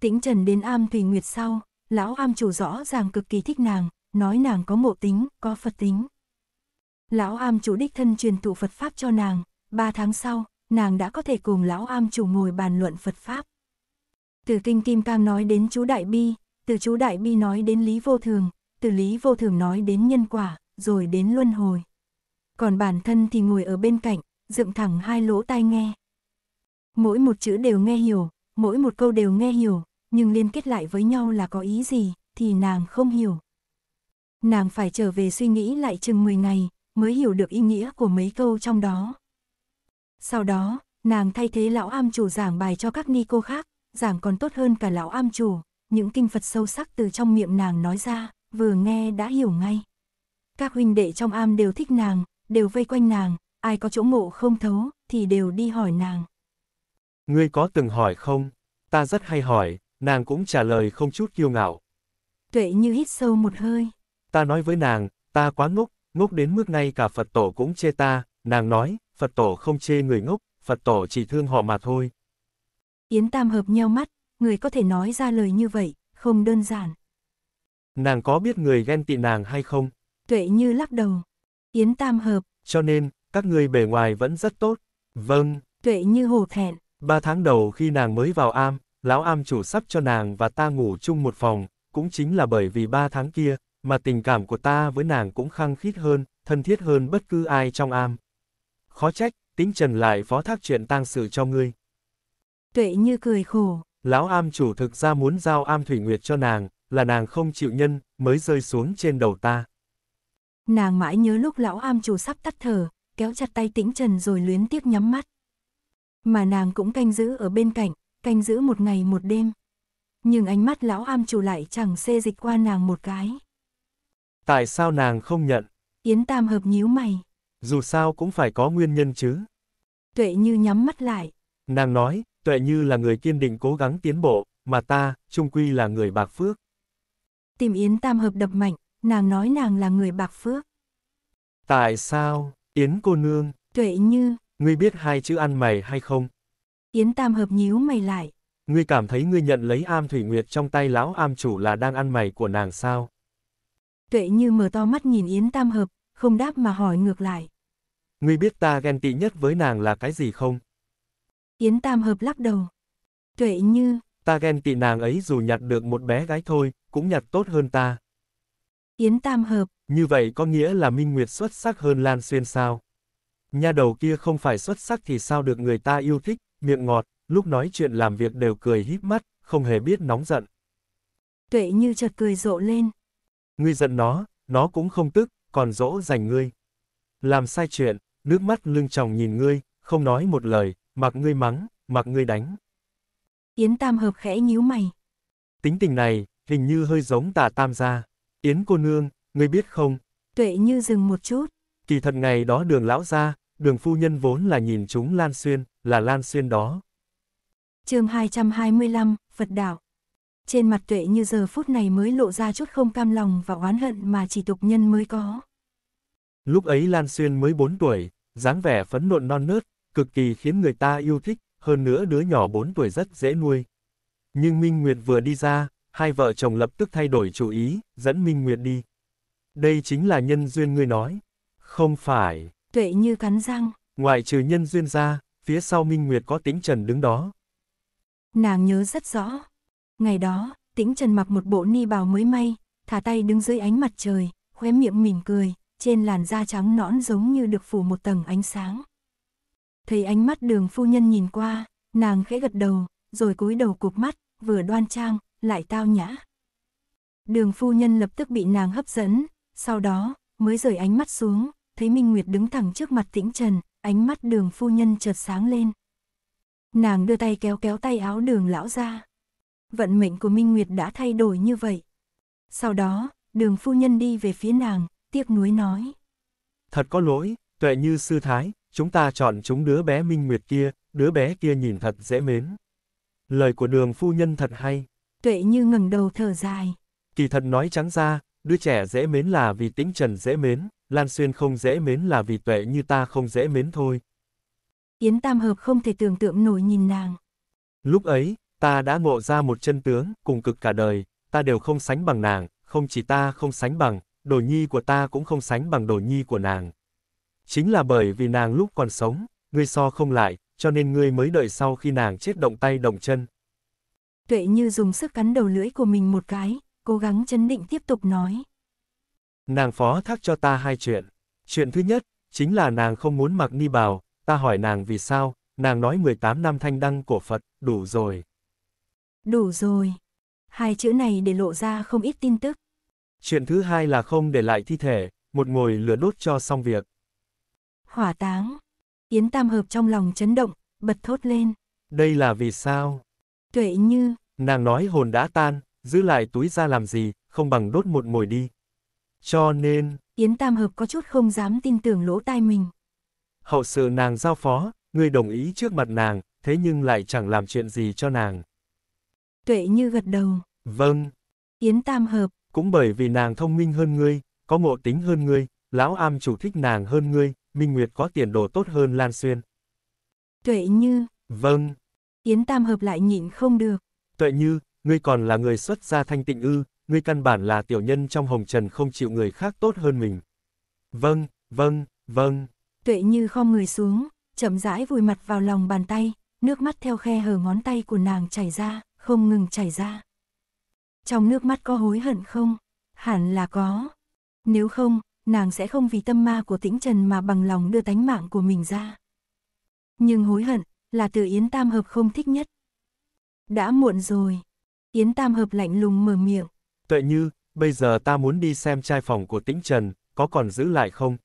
Tĩnh Trần đến am Thủy Nguyệt sau, lão am chủ rõ ràng cực kỳ thích nàng, nói nàng có mộ tính, có Phật tính. Lão am chủ đích thân truyền thụ Phật Pháp cho nàng, ba tháng sau, nàng đã có thể cùng lão am chủ ngồi bàn luận Phật Pháp. Từ Kinh Kim Cang nói đến chú Đại Bi, từ chú Đại Bi nói đến Lý Vô Thường, từ Lý Vô Thường nói đến nhân quả, rồi đến luân hồi. Còn bản thân thì ngồi ở bên cạnh, dựng thẳng hai lỗ tai nghe. Mỗi một chữ đều nghe hiểu, mỗi một câu đều nghe hiểu, nhưng liên kết lại với nhau là có ý gì, thì nàng không hiểu. Nàng phải trở về suy nghĩ lại chừng 10 ngày, mới hiểu được ý nghĩa của mấy câu trong đó. Sau đó, nàng thay thế lão am chủ giảng bài cho các ni cô khác, giảng còn tốt hơn cả lão am chủ, những kinh Phật sâu sắc từ trong miệng nàng nói ra, vừa nghe đã hiểu ngay. Các huynh đệ trong am đều thích nàng, đều vây quanh nàng, ai có chỗ ngộ không thấu thì đều đi hỏi nàng. Ngươi có từng hỏi không? Ta rất hay hỏi, Nàng cũng trả lời không chút kiêu ngạo. Tuệ như hít sâu một hơi. Ta nói với nàng, ta quá ngốc, ngốc đến mức ngay cả Phật tổ cũng chê ta, nàng nói, Phật tổ không chê người ngốc, Phật tổ chỉ thương họ mà thôi. Yến Tam hợp nhau mắt, người có thể nói ra lời như vậy, không đơn giản. Nàng có biết người ghen tị nàng hay không? Tuệ như lắc đầu. Yến Tam hợp. Cho nên, các ngươi bề ngoài vẫn rất tốt. Vâng. Tuệ như hồ thẹn. Ba tháng đầu khi nàng mới vào am, lão am chủ sắp cho nàng và ta ngủ chung một phòng, cũng chính là bởi vì ba tháng kia, mà tình cảm của ta với nàng cũng khăng khít hơn, thân thiết hơn bất cứ ai trong am. Khó trách, tính trần lại phó thác chuyện tang sự cho ngươi. Tuệ như cười khổ. Lão am chủ thực ra muốn giao am thủy nguyệt cho nàng, là nàng không chịu nhân, mới rơi xuống trên đầu ta. Nàng mãi nhớ lúc lão am chủ sắp tắt thở, kéo chặt tay tĩnh trần rồi luyến tiếc nhắm mắt. Mà nàng cũng canh giữ ở bên cạnh, canh giữ một ngày một đêm. Nhưng ánh mắt lão am chủ lại chẳng xê dịch qua nàng một cái. Tại sao nàng không nhận? Yến Tam hợp nhíu mày. Dù sao cũng phải có nguyên nhân chứ. Tuệ Như nhắm mắt lại. Nàng nói, Tuệ Như là người kiên định cố gắng tiến bộ, mà ta, trung quy là người bạc phước. Tìm Yến Tam hợp đập mạnh, nàng nói nàng là người bạc phước. Tại sao, Yến cô nương? Tuệ Như. Ngươi biết hai chữ ăn mày hay không? Yến Tam Hợp nhíu mày lại. Ngươi cảm thấy ngươi nhận lấy am Thủy Nguyệt trong tay lão am chủ là đang ăn mày của nàng sao? Tuệ như mở to mắt nhìn Yến Tam Hợp, không đáp mà hỏi ngược lại. Ngươi biết ta ghen tị nhất với nàng là cái gì không? Yến Tam Hợp lắc đầu. Tuệ như... Ta ghen tị nàng ấy dù nhặt được một bé gái thôi, cũng nhặt tốt hơn ta. Yến Tam Hợp. Như vậy có nghĩa là Minh Nguyệt xuất sắc hơn Lan Xuyên sao? Nha đầu kia không phải xuất sắc thì sao được người ta yêu thích? miệng ngọt, lúc nói chuyện làm việc đều cười híp mắt, không hề biết nóng giận. Tuệ như chợt cười rộ lên. Ngươi giận nó, nó cũng không tức, còn dỗ dành ngươi. Làm sai chuyện, nước mắt lưng chồng nhìn ngươi, không nói một lời, mặc ngươi mắng, mặc ngươi đánh. Yến Tam Hợp khẽ nhíu mày. Tính tình này, hình như hơi giống tà Tam gia. Yến cô nương, ngươi biết không? Tuệ như dừng một chút. Kỳ thật ngày đó đường lão gia đường phu nhân vốn là nhìn chúng Lan Xuyên, là Lan Xuyên đó. chương 225, Phật Đạo Trên mặt tuệ như giờ phút này mới lộ ra chút không cam lòng và oán hận mà chỉ tục nhân mới có. Lúc ấy Lan Xuyên mới 4 tuổi, dáng vẻ phấn nộn non nớt, cực kỳ khiến người ta yêu thích, hơn nữa đứa nhỏ 4 tuổi rất dễ nuôi. Nhưng Minh Nguyệt vừa đi ra, hai vợ chồng lập tức thay đổi chủ ý, dẫn Minh Nguyệt đi. Đây chính là nhân duyên ngươi nói. Không phải, Tuệ như cắn răng. Ngoại trừ nhân duyên ra, phía sau Minh Nguyệt có tính trần đứng đó. Nàng nhớ rất rõ. Ngày đó, tính trần mặc một bộ ni bào mới may, thả tay đứng dưới ánh mặt trời, khóe miệng mỉm cười, trên làn da trắng nõn giống như được phủ một tầng ánh sáng. Thấy ánh mắt đường phu nhân nhìn qua, nàng khẽ gật đầu, rồi cúi đầu cụp mắt, vừa đoan trang, lại tao nhã. Đường phu nhân lập tức bị nàng hấp dẫn, sau đó mới rời ánh mắt xuống, thấy Minh Nguyệt đứng thẳng trước mặt tĩnh trần, ánh mắt đường phu nhân chợt sáng lên. Nàng đưa tay kéo kéo tay áo đường lão ra. Vận mệnh của Minh Nguyệt đã thay đổi như vậy. Sau đó, đường phu nhân đi về phía nàng, tiếc nuối nói. Thật có lỗi, tuệ như sư thái, chúng ta chọn chúng đứa bé Minh Nguyệt kia, đứa bé kia nhìn thật dễ mến. Lời của đường phu nhân thật hay. Tuệ như ngẩng đầu thở dài. Kỳ thật nói trắng ra, đứa trẻ dễ mến là vì tính trần dễ mến, Lan Xuyên không dễ mến là vì tuệ như ta không dễ mến thôi. Yến Tam Hợp không thể tưởng tượng nổi nhìn nàng. Lúc ấy, ta đã ngộ ra một chân tướng, cùng cực cả đời, ta đều không sánh bằng nàng, không chỉ ta không sánh bằng, đồ nhi của ta cũng không sánh bằng đồ nhi của nàng. Chính là bởi vì nàng lúc còn sống, ngươi so không lại, cho nên ngươi mới đợi sau khi nàng chết động tay động chân. Tuệ như dùng sức cắn đầu lưỡi của mình một cái, cố gắng chấn định tiếp tục nói. Nàng phó thác cho ta hai chuyện. Chuyện thứ nhất, chính là nàng không muốn mặc ni bào, ta hỏi nàng vì sao, nàng nói 18 năm thanh đăng của Phật, đủ rồi. Đủ rồi. Hai chữ này để lộ ra không ít tin tức. Chuyện thứ hai là không để lại thi thể, một ngồi lửa đốt cho xong việc. Hỏa táng. Yến Tam Hợp trong lòng chấn động, bật thốt lên. Đây là vì sao? Tuệ như. Nàng nói hồn đã tan, giữ lại túi ra làm gì, không bằng đốt một mồi đi. Cho nên, Yến Tam Hợp có chút không dám tin tưởng lỗ tai mình. Hậu sự nàng giao phó, ngươi đồng ý trước mặt nàng, thế nhưng lại chẳng làm chuyện gì cho nàng. Tuệ như gật đầu. Vâng. Yến Tam Hợp. Cũng bởi vì nàng thông minh hơn ngươi, có ngộ tính hơn ngươi, lão am chủ thích nàng hơn ngươi, Minh Nguyệt có tiền đồ tốt hơn Lan Xuyên. Tuệ Như. Vâng. Yến Tam Hợp lại nhịn không được. Tuệ Như, ngươi còn là người xuất gia thanh tịnh ư, ngươi căn bản là tiểu nhân trong hồng trần không chịu người khác tốt hơn mình. Vâng, vâng, vâng. Tuệ như khom người xuống, chậm rãi vùi mặt vào lòng bàn tay, nước mắt theo khe hở ngón tay của nàng chảy ra, không ngừng chảy ra. Trong nước mắt có hối hận không? Hẳn là có. Nếu không, nàng sẽ không vì tâm ma của tĩnh trần mà bằng lòng đưa tánh mạng của mình ra. Nhưng hối hận là từ Yến Tam Hợp không thích nhất. Đã muộn rồi. Yến Tam Hợp lạnh lùng mở miệng. Tuệ Như, bây giờ ta muốn đi xem trai phòng của Tĩnh Trần, có còn giữ lại không?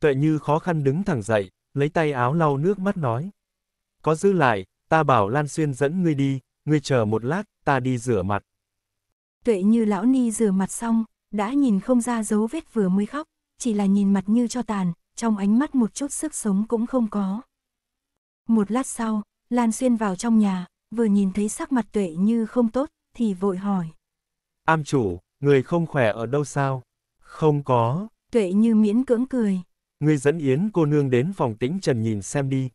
Tuệ Như khó khăn đứng thẳng dậy, lấy tay áo lau nước mắt nói. Có giữ lại, ta bảo Lan Xuyên dẫn ngươi đi, ngươi chờ một lát, ta đi rửa mặt. Tuệ Như lão ni rửa mặt xong, đã nhìn không ra dấu vết vừa mới khóc, chỉ là nhìn mặt như cho tàn, trong ánh mắt một chút sức sống cũng không có. Một lát sau, Lan Xuyên vào trong nhà, vừa nhìn thấy sắc mặt Tuệ Như không tốt, thì vội hỏi. Am chủ, người không khỏe ở đâu sao? Không có. Tuệ như miễn cưỡng cười. Ngươi dẫn Yến cô nương đến phòng tĩnh trần nhìn xem đi.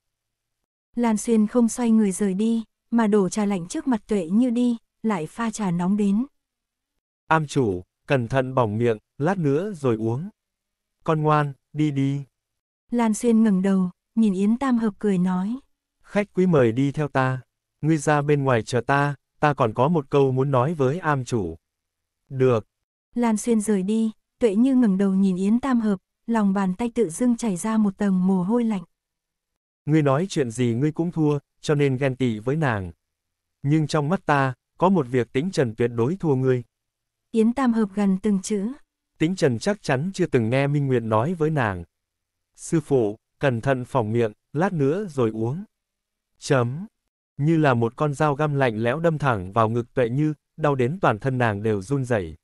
Lan Xuyên không xoay người rời đi, mà đổ trà lạnh trước mặt Tuệ như đi, lại pha trà nóng đến. Am chủ, cẩn thận bỏng miệng, lát nữa rồi uống. Con ngoan, đi đi. Lan Xuyên ngẩng đầu, nhìn Yến Tam Hợp cười nói. Khách quý mời đi theo ta. Ngươi ra bên ngoài chờ ta, ta còn có một câu muốn nói với am chủ. Được. Lan Xuyên rời đi, tuệ như ngẩng đầu nhìn Yến Tam Hợp, lòng bàn tay tự dưng chảy ra một tầng mồ hôi lạnh. Ngươi nói chuyện gì ngươi cũng thua, cho nên ghen tị với nàng. Nhưng trong mắt ta, có một việc tính trần tuyệt đối thua ngươi. Yến Tam Hợp gần từng chữ. Tính trần chắc chắn chưa từng nghe Minh Nguyệt nói với nàng. Sư phụ, cẩn thận phòng miệng, lát nữa rồi uống. Chấm. Như là một con dao găm lạnh lẽo đâm thẳng vào ngực tuệ như, đau đến toàn thân nàng đều run rẩy.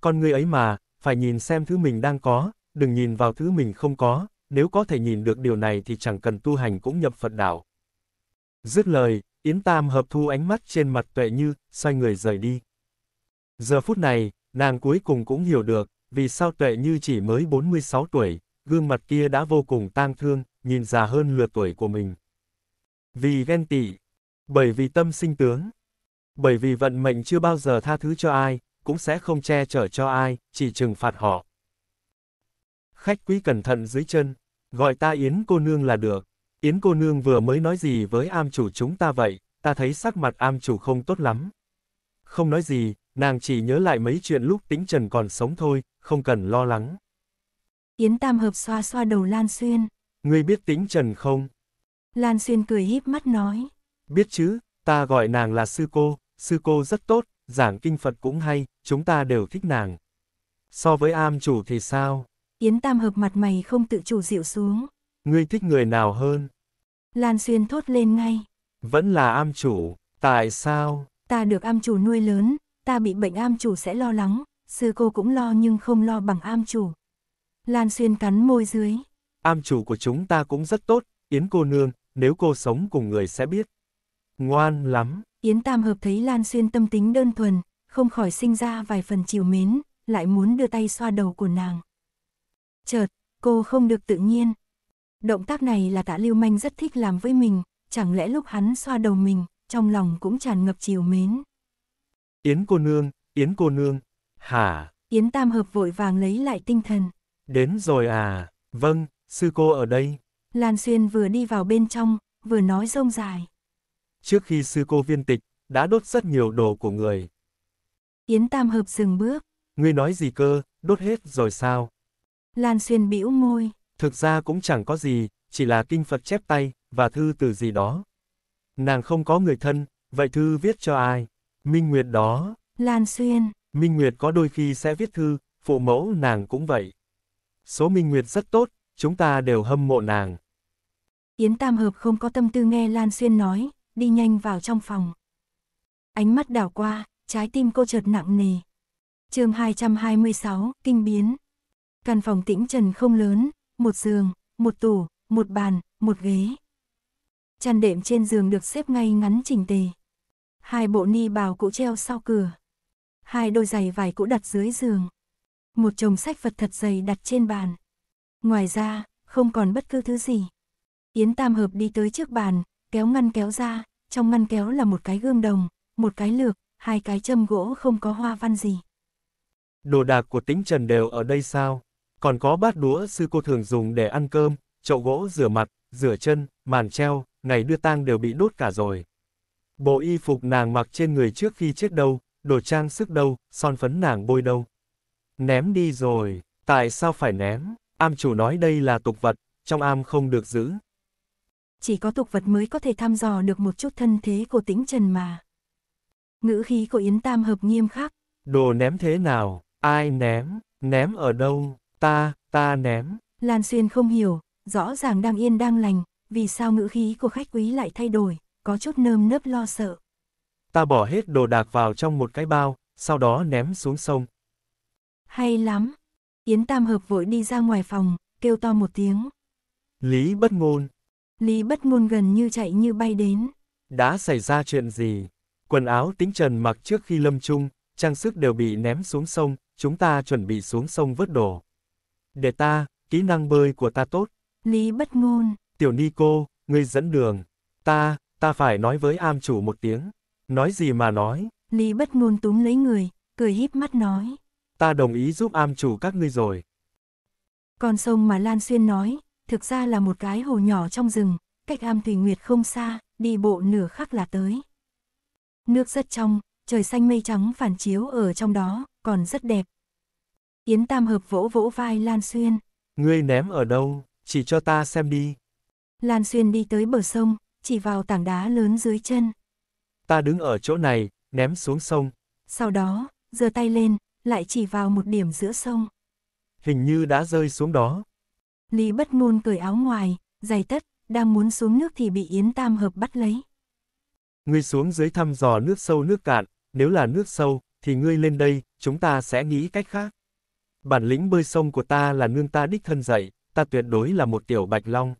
Con người ấy mà, phải nhìn xem thứ mình đang có, đừng nhìn vào thứ mình không có, nếu có thể nhìn được điều này thì chẳng cần tu hành cũng nhập Phật đạo. Dứt lời, Yến Tam hợp thu ánh mắt trên mặt tuệ như, xoay người rời đi. Giờ phút này, nàng cuối cùng cũng hiểu được, vì sao tuệ như chỉ mới 46 tuổi, gương mặt kia đã vô cùng tang thương, nhìn già hơn lừa tuổi của mình. Vì ghen tị, bởi vì tâm sinh tướng, bởi vì vận mệnh chưa bao giờ tha thứ cho ai, cũng sẽ không che chở cho ai, chỉ trừng phạt họ. Khách quý cẩn thận dưới chân, gọi ta Yến cô nương là được. Yến cô nương vừa mới nói gì với am chủ chúng ta vậy, ta thấy sắc mặt am chủ không tốt lắm. Không nói gì, nàng chỉ nhớ lại mấy chuyện lúc tĩnh trần còn sống thôi, không cần lo lắng. Yến Tam Hợp xoa xoa đầu Lan Xuyên. Ngươi biết tĩnh trần không? Lan Xuyên cười híp mắt nói. Biết chứ, ta gọi nàng là sư cô, sư cô rất tốt, giảng kinh Phật cũng hay, chúng ta đều thích nàng. So với am chủ thì sao? Yến Tam hợp mặt mày không tự chủ dịu xuống. Ngươi thích người nào hơn? Lan Xuyên thốt lên ngay. Vẫn là am chủ, tại sao? Ta được am chủ nuôi lớn, ta bị bệnh am chủ sẽ lo lắng, sư cô cũng lo nhưng không lo bằng am chủ. Lan Xuyên cắn môi dưới. Am chủ của chúng ta cũng rất tốt, Yến cô nương, nếu cô sống cùng người sẽ biết. Ngoan lắm, Yến Tam Hợp thấy Lan Xuyên tâm tính đơn thuần, không khỏi sinh ra vài phần chiều mến, lại muốn đưa tay xoa đầu của nàng. Chợt, cô không được tự nhiên. Động tác này là tạ lưu manh rất thích làm với mình, chẳng lẽ lúc hắn xoa đầu mình, trong lòng cũng tràn ngập chiều mến. Yến cô nương, Yến cô nương, hả? Yến Tam Hợp vội vàng lấy lại tinh thần. Đến rồi à, vâng, sư cô ở đây. Lan Xuyên vừa đi vào bên trong, vừa nói rông dài. Trước khi sư cô viên tịch, đã đốt rất nhiều đồ của người. Yến Tam Hợp dừng bước. Ngươi nói gì cơ, đốt hết rồi sao? Lan Xuyên bĩu môi. Thực ra cũng chẳng có gì, chỉ là kinh Phật chép tay, và thư từ gì đó. Nàng không có người thân, vậy thư viết cho ai? Minh Nguyệt đó. Lan Xuyên. Minh Nguyệt có đôi khi sẽ viết thư, phụ mẫu nàng cũng vậy. Số Minh Nguyệt rất tốt, chúng ta đều hâm mộ nàng. Yến Tam Hợp không có tâm tư nghe Lan Xuyên nói, đi nhanh vào trong phòng. Ánh mắt đảo qua, trái tim cô chợt nặng nề. chương 226, kinh biến. Căn phòng tĩnh trần không lớn, một giường, một tủ, một bàn, một ghế. Chăn đệm trên giường được xếp ngay ngắn chỉnh tề. Hai bộ ni bào cũ treo sau cửa. Hai đôi giày vải cũ đặt dưới giường. Một chồng sách vật thật dày đặt trên bàn. Ngoài ra, không còn bất cứ thứ gì. Yến Tam Hợp đi tới trước bàn, kéo ngăn kéo ra, trong ngăn kéo là một cái gương đồng, một cái lược, hai cái châm gỗ không có hoa văn gì. Đồ đạc của tính Trần đều ở đây sao? Còn có bát đũa sư cô thường dùng để ăn cơm, chậu gỗ rửa mặt, rửa chân, màn treo, ngày đưa tang đều bị đốt cả rồi. Bộ y phục nàng mặc trên người trước khi chết đâu, đồ trang sức đâu, son phấn nàng bôi đâu. Ném đi rồi, tại sao phải ném? Am chủ nói đây là tục vật, trong am không được giữ, chỉ có tục vật mới có thể thăm dò được một chút thân thế của tĩnh trần mà. Ngữ khí của Yến Tam hợp nghiêm khắc. Đồ ném thế nào, ai ném, ném ở đâu, ta, ta ném. Lan Xuyên không hiểu, rõ ràng đang yên đang lành, vì sao ngữ khí của khách quý lại thay đổi, có chút nơm nớp lo sợ. Ta bỏ hết đồ đạc vào trong một cái bao, sau đó ném xuống sông. Hay lắm. Yến Tam Hợp vội đi ra ngoài phòng, kêu to một tiếng. Lý bất ngôn. Lý bất ngôn gần như chạy như bay đến. Đã xảy ra chuyện gì? Quần áo tính trần mặc trước khi lâm chung, trang sức đều bị ném xuống sông, chúng ta chuẩn bị xuống sông vớt đổ. Để ta, kỹ năng bơi của ta tốt. Lý bất ngôn. Tiểu Nico, ngươi dẫn đường. Ta, ta phải nói với am chủ một tiếng. Nói gì mà nói. Lý bất ngôn túm lấy người, cười híp mắt nói. Ta đồng ý giúp am chủ các ngươi rồi. Con sông mà Lan Xuyên nói, thực ra là một cái hồ nhỏ trong rừng, cách am thủy nguyệt không xa, đi bộ nửa khắc là tới. Nước rất trong, trời xanh mây trắng phản chiếu ở trong đó, còn rất đẹp. Yến Tam Hợp vỗ vỗ vai Lan Xuyên. Ngươi ném ở đâu, chỉ cho ta xem đi. Lan Xuyên đi tới bờ sông, chỉ vào tảng đá lớn dưới chân. Ta đứng ở chỗ này, ném xuống sông. Sau đó, giơ tay lên, lại chỉ vào một điểm giữa sông. Hình như đã rơi xuống đó. Lý bất ngôn cởi áo ngoài, giày tất, đang muốn xuống nước thì bị Yến Tam Hợp bắt lấy. Ngươi xuống dưới thăm dò nước sâu nước cạn, nếu là nước sâu, thì ngươi lên đây, chúng ta sẽ nghĩ cách khác. Bản lĩnh bơi sông của ta là nương ta đích thân dạy, ta tuyệt đối là một tiểu bạch long.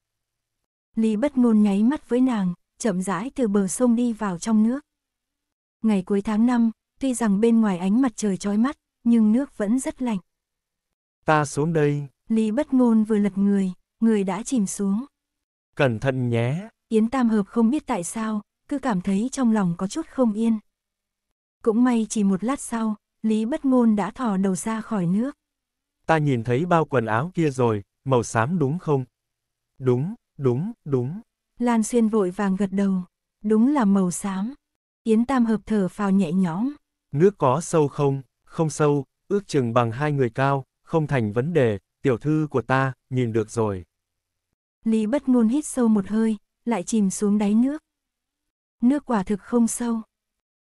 Lý bất ngôn nháy mắt với nàng, chậm rãi từ bờ sông đi vào trong nước. Ngày cuối tháng 5, tuy rằng bên ngoài ánh mặt trời trói mắt, nhưng nước vẫn rất lạnh. Ta xuống đây. Lý bất ngôn vừa lật người, người đã chìm xuống. Cẩn thận nhé. Yến Tam Hợp không biết tại sao, cứ cảm thấy trong lòng có chút không yên. Cũng may chỉ một lát sau, Lý bất ngôn đã thò đầu ra khỏi nước. Ta nhìn thấy bao quần áo kia rồi, màu xám đúng không? Đúng, đúng, đúng. Lan Xuyên vội vàng gật đầu. Đúng là màu xám. Yến Tam Hợp thở phào nhẹ nhõm. Nước có sâu không? Không sâu, ước chừng bằng hai người cao, không thành vấn đề, tiểu thư của ta, nhìn được rồi. Lý bất ngôn hít sâu một hơi, lại chìm xuống đáy nước. Nước quả thực không sâu.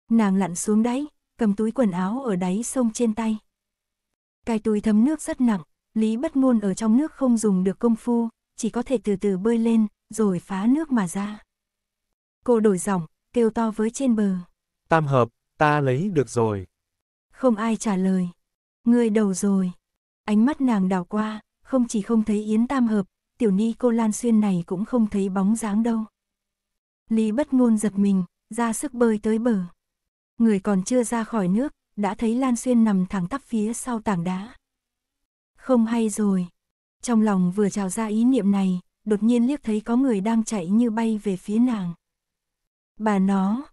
Nàng lặn xuống đáy, cầm túi quần áo ở đáy sông trên tay. Cái túi thấm nước rất nặng, Lý bất ngôn ở trong nước không dùng được công phu, chỉ có thể từ từ bơi lên, rồi phá nước mà ra. Cô đổi giọng, kêu to với trên bờ. Tam hợp, ta lấy được rồi. Không ai trả lời. Người đầu rồi. Ánh mắt nàng đảo qua, không chỉ không thấy Yến Tam Hợp, tiểu ni cô Lan Xuyên này cũng không thấy bóng dáng đâu. Lý bất ngôn giật mình, ra sức bơi tới bờ. Người còn chưa ra khỏi nước, đã thấy Lan Xuyên nằm thẳng tắp phía sau tảng đá. Không hay rồi. Trong lòng vừa trào ra ý niệm này, đột nhiên liếc thấy có người đang chạy như bay về phía nàng. Bà nó.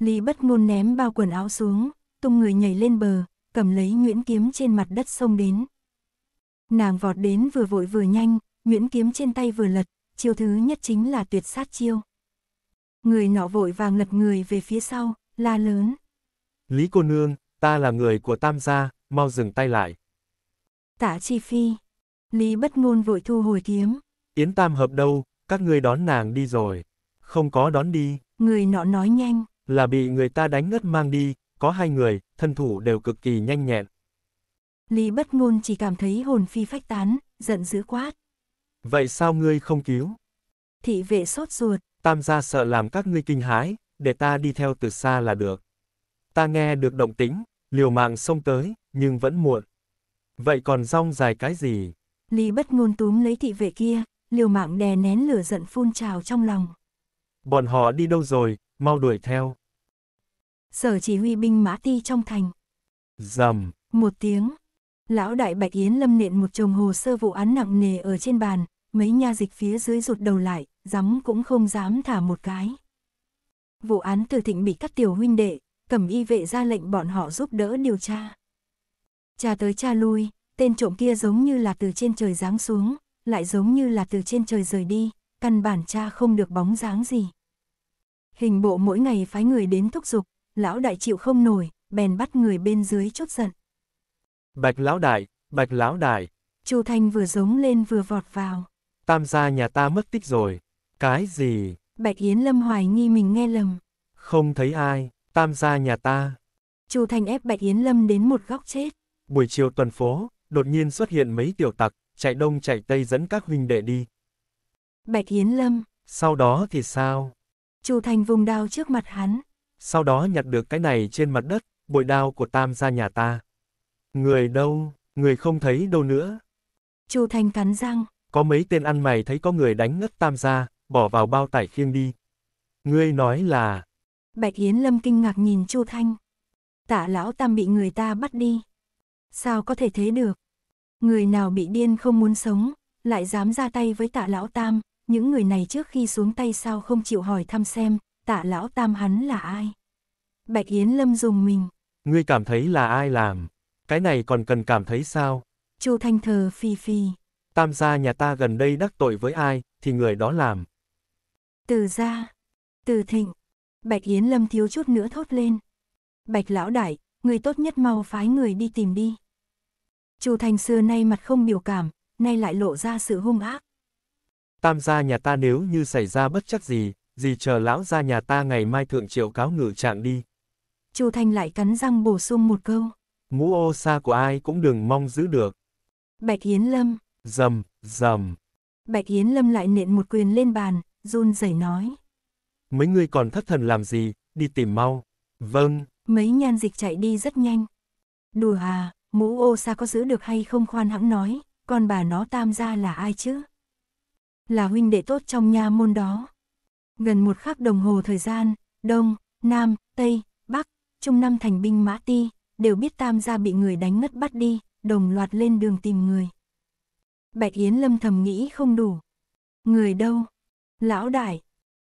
Lý bất ngôn ném bao quần áo xuống, tung người nhảy lên bờ, cầm lấy nguyễn kiếm trên mặt đất sông đến. Nàng vọt đến vừa vội vừa nhanh, Nguyễn kiếm trên tay vừa lật, chiêu thứ nhất chính là tuyệt sát chiêu. Người nọ vội vàng lật người về phía sau, la lớn. Lý cô nương, ta là người của tam gia, mau dừng tay lại. Tả chi phi. Lý bất ngôn vội thu hồi kiếm. Yến tam hợp đâu, các ngươi đón nàng đi rồi. Không có đón đi. Người nọ nói nhanh. Là bị người ta đánh ngất mang đi, có hai người, thân thủ đều cực kỳ nhanh nhẹn. Lý bất ngôn chỉ cảm thấy hồn phi phách tán, giận dữ quát. Vậy sao ngươi không cứu? Thị vệ sốt ruột. Tam gia sợ làm các ngươi kinh hái, để ta đi theo từ xa là được. Ta nghe được động tĩnh, liều mạng xông tới, nhưng vẫn muộn. Vậy còn rong dài cái gì? Lý bất ngôn túm lấy thị vệ kia, liều mạng đè nén lửa giận phun trào trong lòng. Bọn họ đi đâu rồi, mau đuổi theo. Sở chỉ huy binh mã ti trong thành. Dầm. Một tiếng, Lão đại Bạch Yến Lâm nện một chồng hồ sơ vụ án nặng nề ở trên bàn, mấy nha dịch phía dưới rụt đầu lại, dám cũng không dám thả một cái. Vụ án từ thịnh bị các tiểu huynh đệ, cầm y vệ ra lệnh bọn họ giúp đỡ điều tra. Cha tới cha lui, tên trộm kia giống như là từ trên trời giáng xuống, lại giống như là từ trên trời rời đi, căn bản cha không được bóng dáng gì. Hình bộ mỗi ngày phái người đến thúc giục, lão đại chịu không nổi, bèn bắt người bên dưới chốt giận. Bạch lão đại, bạch lão đại. Chu Thanh vừa giống lên vừa vọt vào. Tam gia nhà ta mất tích rồi. Cái gì? Bạch Yến Lâm hoài nghi mình nghe lầm. Không thấy ai, tam gia nhà ta. Chu Thanh ép Bạch Yến Lâm đến một góc chết. Buổi chiều tuần phố, đột nhiên xuất hiện mấy tiểu tặc, chạy đông chạy tây dẫn các huynh đệ đi. Bạch Yến Lâm. Sau đó thì sao? Chu Thanh vùng đao trước mặt hắn. Sau đó nhặt được cái này trên mặt đất, bội đao của tam gia nhà ta. Người đâu, người không thấy đâu nữa. Chu Thanh cắn răng. Có mấy tên ăn mày thấy có người đánh ngất tam gia, bỏ vào bao tải khiêng đi. Ngươi nói là... Bạch Yến Lâm kinh ngạc nhìn Chu Thanh. Tạ lão tam bị người ta bắt đi. Sao có thể thế được? Người nào bị điên không muốn sống, lại dám ra tay với tạ lão tam, những người này trước khi xuống tay sao không chịu hỏi thăm xem, tạ lão tam hắn là ai? Bạch Yến Lâm dùng mình. Ngươi cảm thấy là ai làm? Cái này còn cần cảm thấy sao? Chu Thanh Thờ phi phi. Tam gia nhà ta gần đây đắc tội với ai, thì người đó làm. Từ gia, từ thịnh, Bạch Yến Lâm thiếu chút nữa thốt lên. Bạch lão đại, người tốt nhất mau phái người đi tìm đi. Chu Thanh xưa nay mặt không biểu cảm, nay lại lộ ra sự hung ác. Tam gia nhà ta nếu như xảy ra bất chắc gì, gì chờ lão gia nhà ta ngày mai thượng triệu cáo ngự trạng đi. Chu Thanh lại cắn răng bổ sung một câu mũ ô sa của ai cũng đừng mong giữ được. Bạch Yến Lâm. Dầm, dầm. Bạch Yến Lâm lại nện một quyền lên bàn, run rẩy nói. Mấy người còn thất thần làm gì, đi tìm mau. Vâng. Mấy nhan dịch chạy đi rất nhanh. Đùa à, mũ ô sa có giữ được hay không khoan hãng nói, con bà nó tam gia là ai chứ? Là huynh đệ tốt trong nha môn đó. Gần một khắc đồng hồ thời gian, Đông, Nam, Tây, Bắc, Trung Nam thành binh Mã Ti, đều biết tam gia bị người đánh ngất bắt đi, đồng loạt lên đường tìm người. Bạch Yến lâm thầm nghĩ không đủ. Người đâu? Lão đại.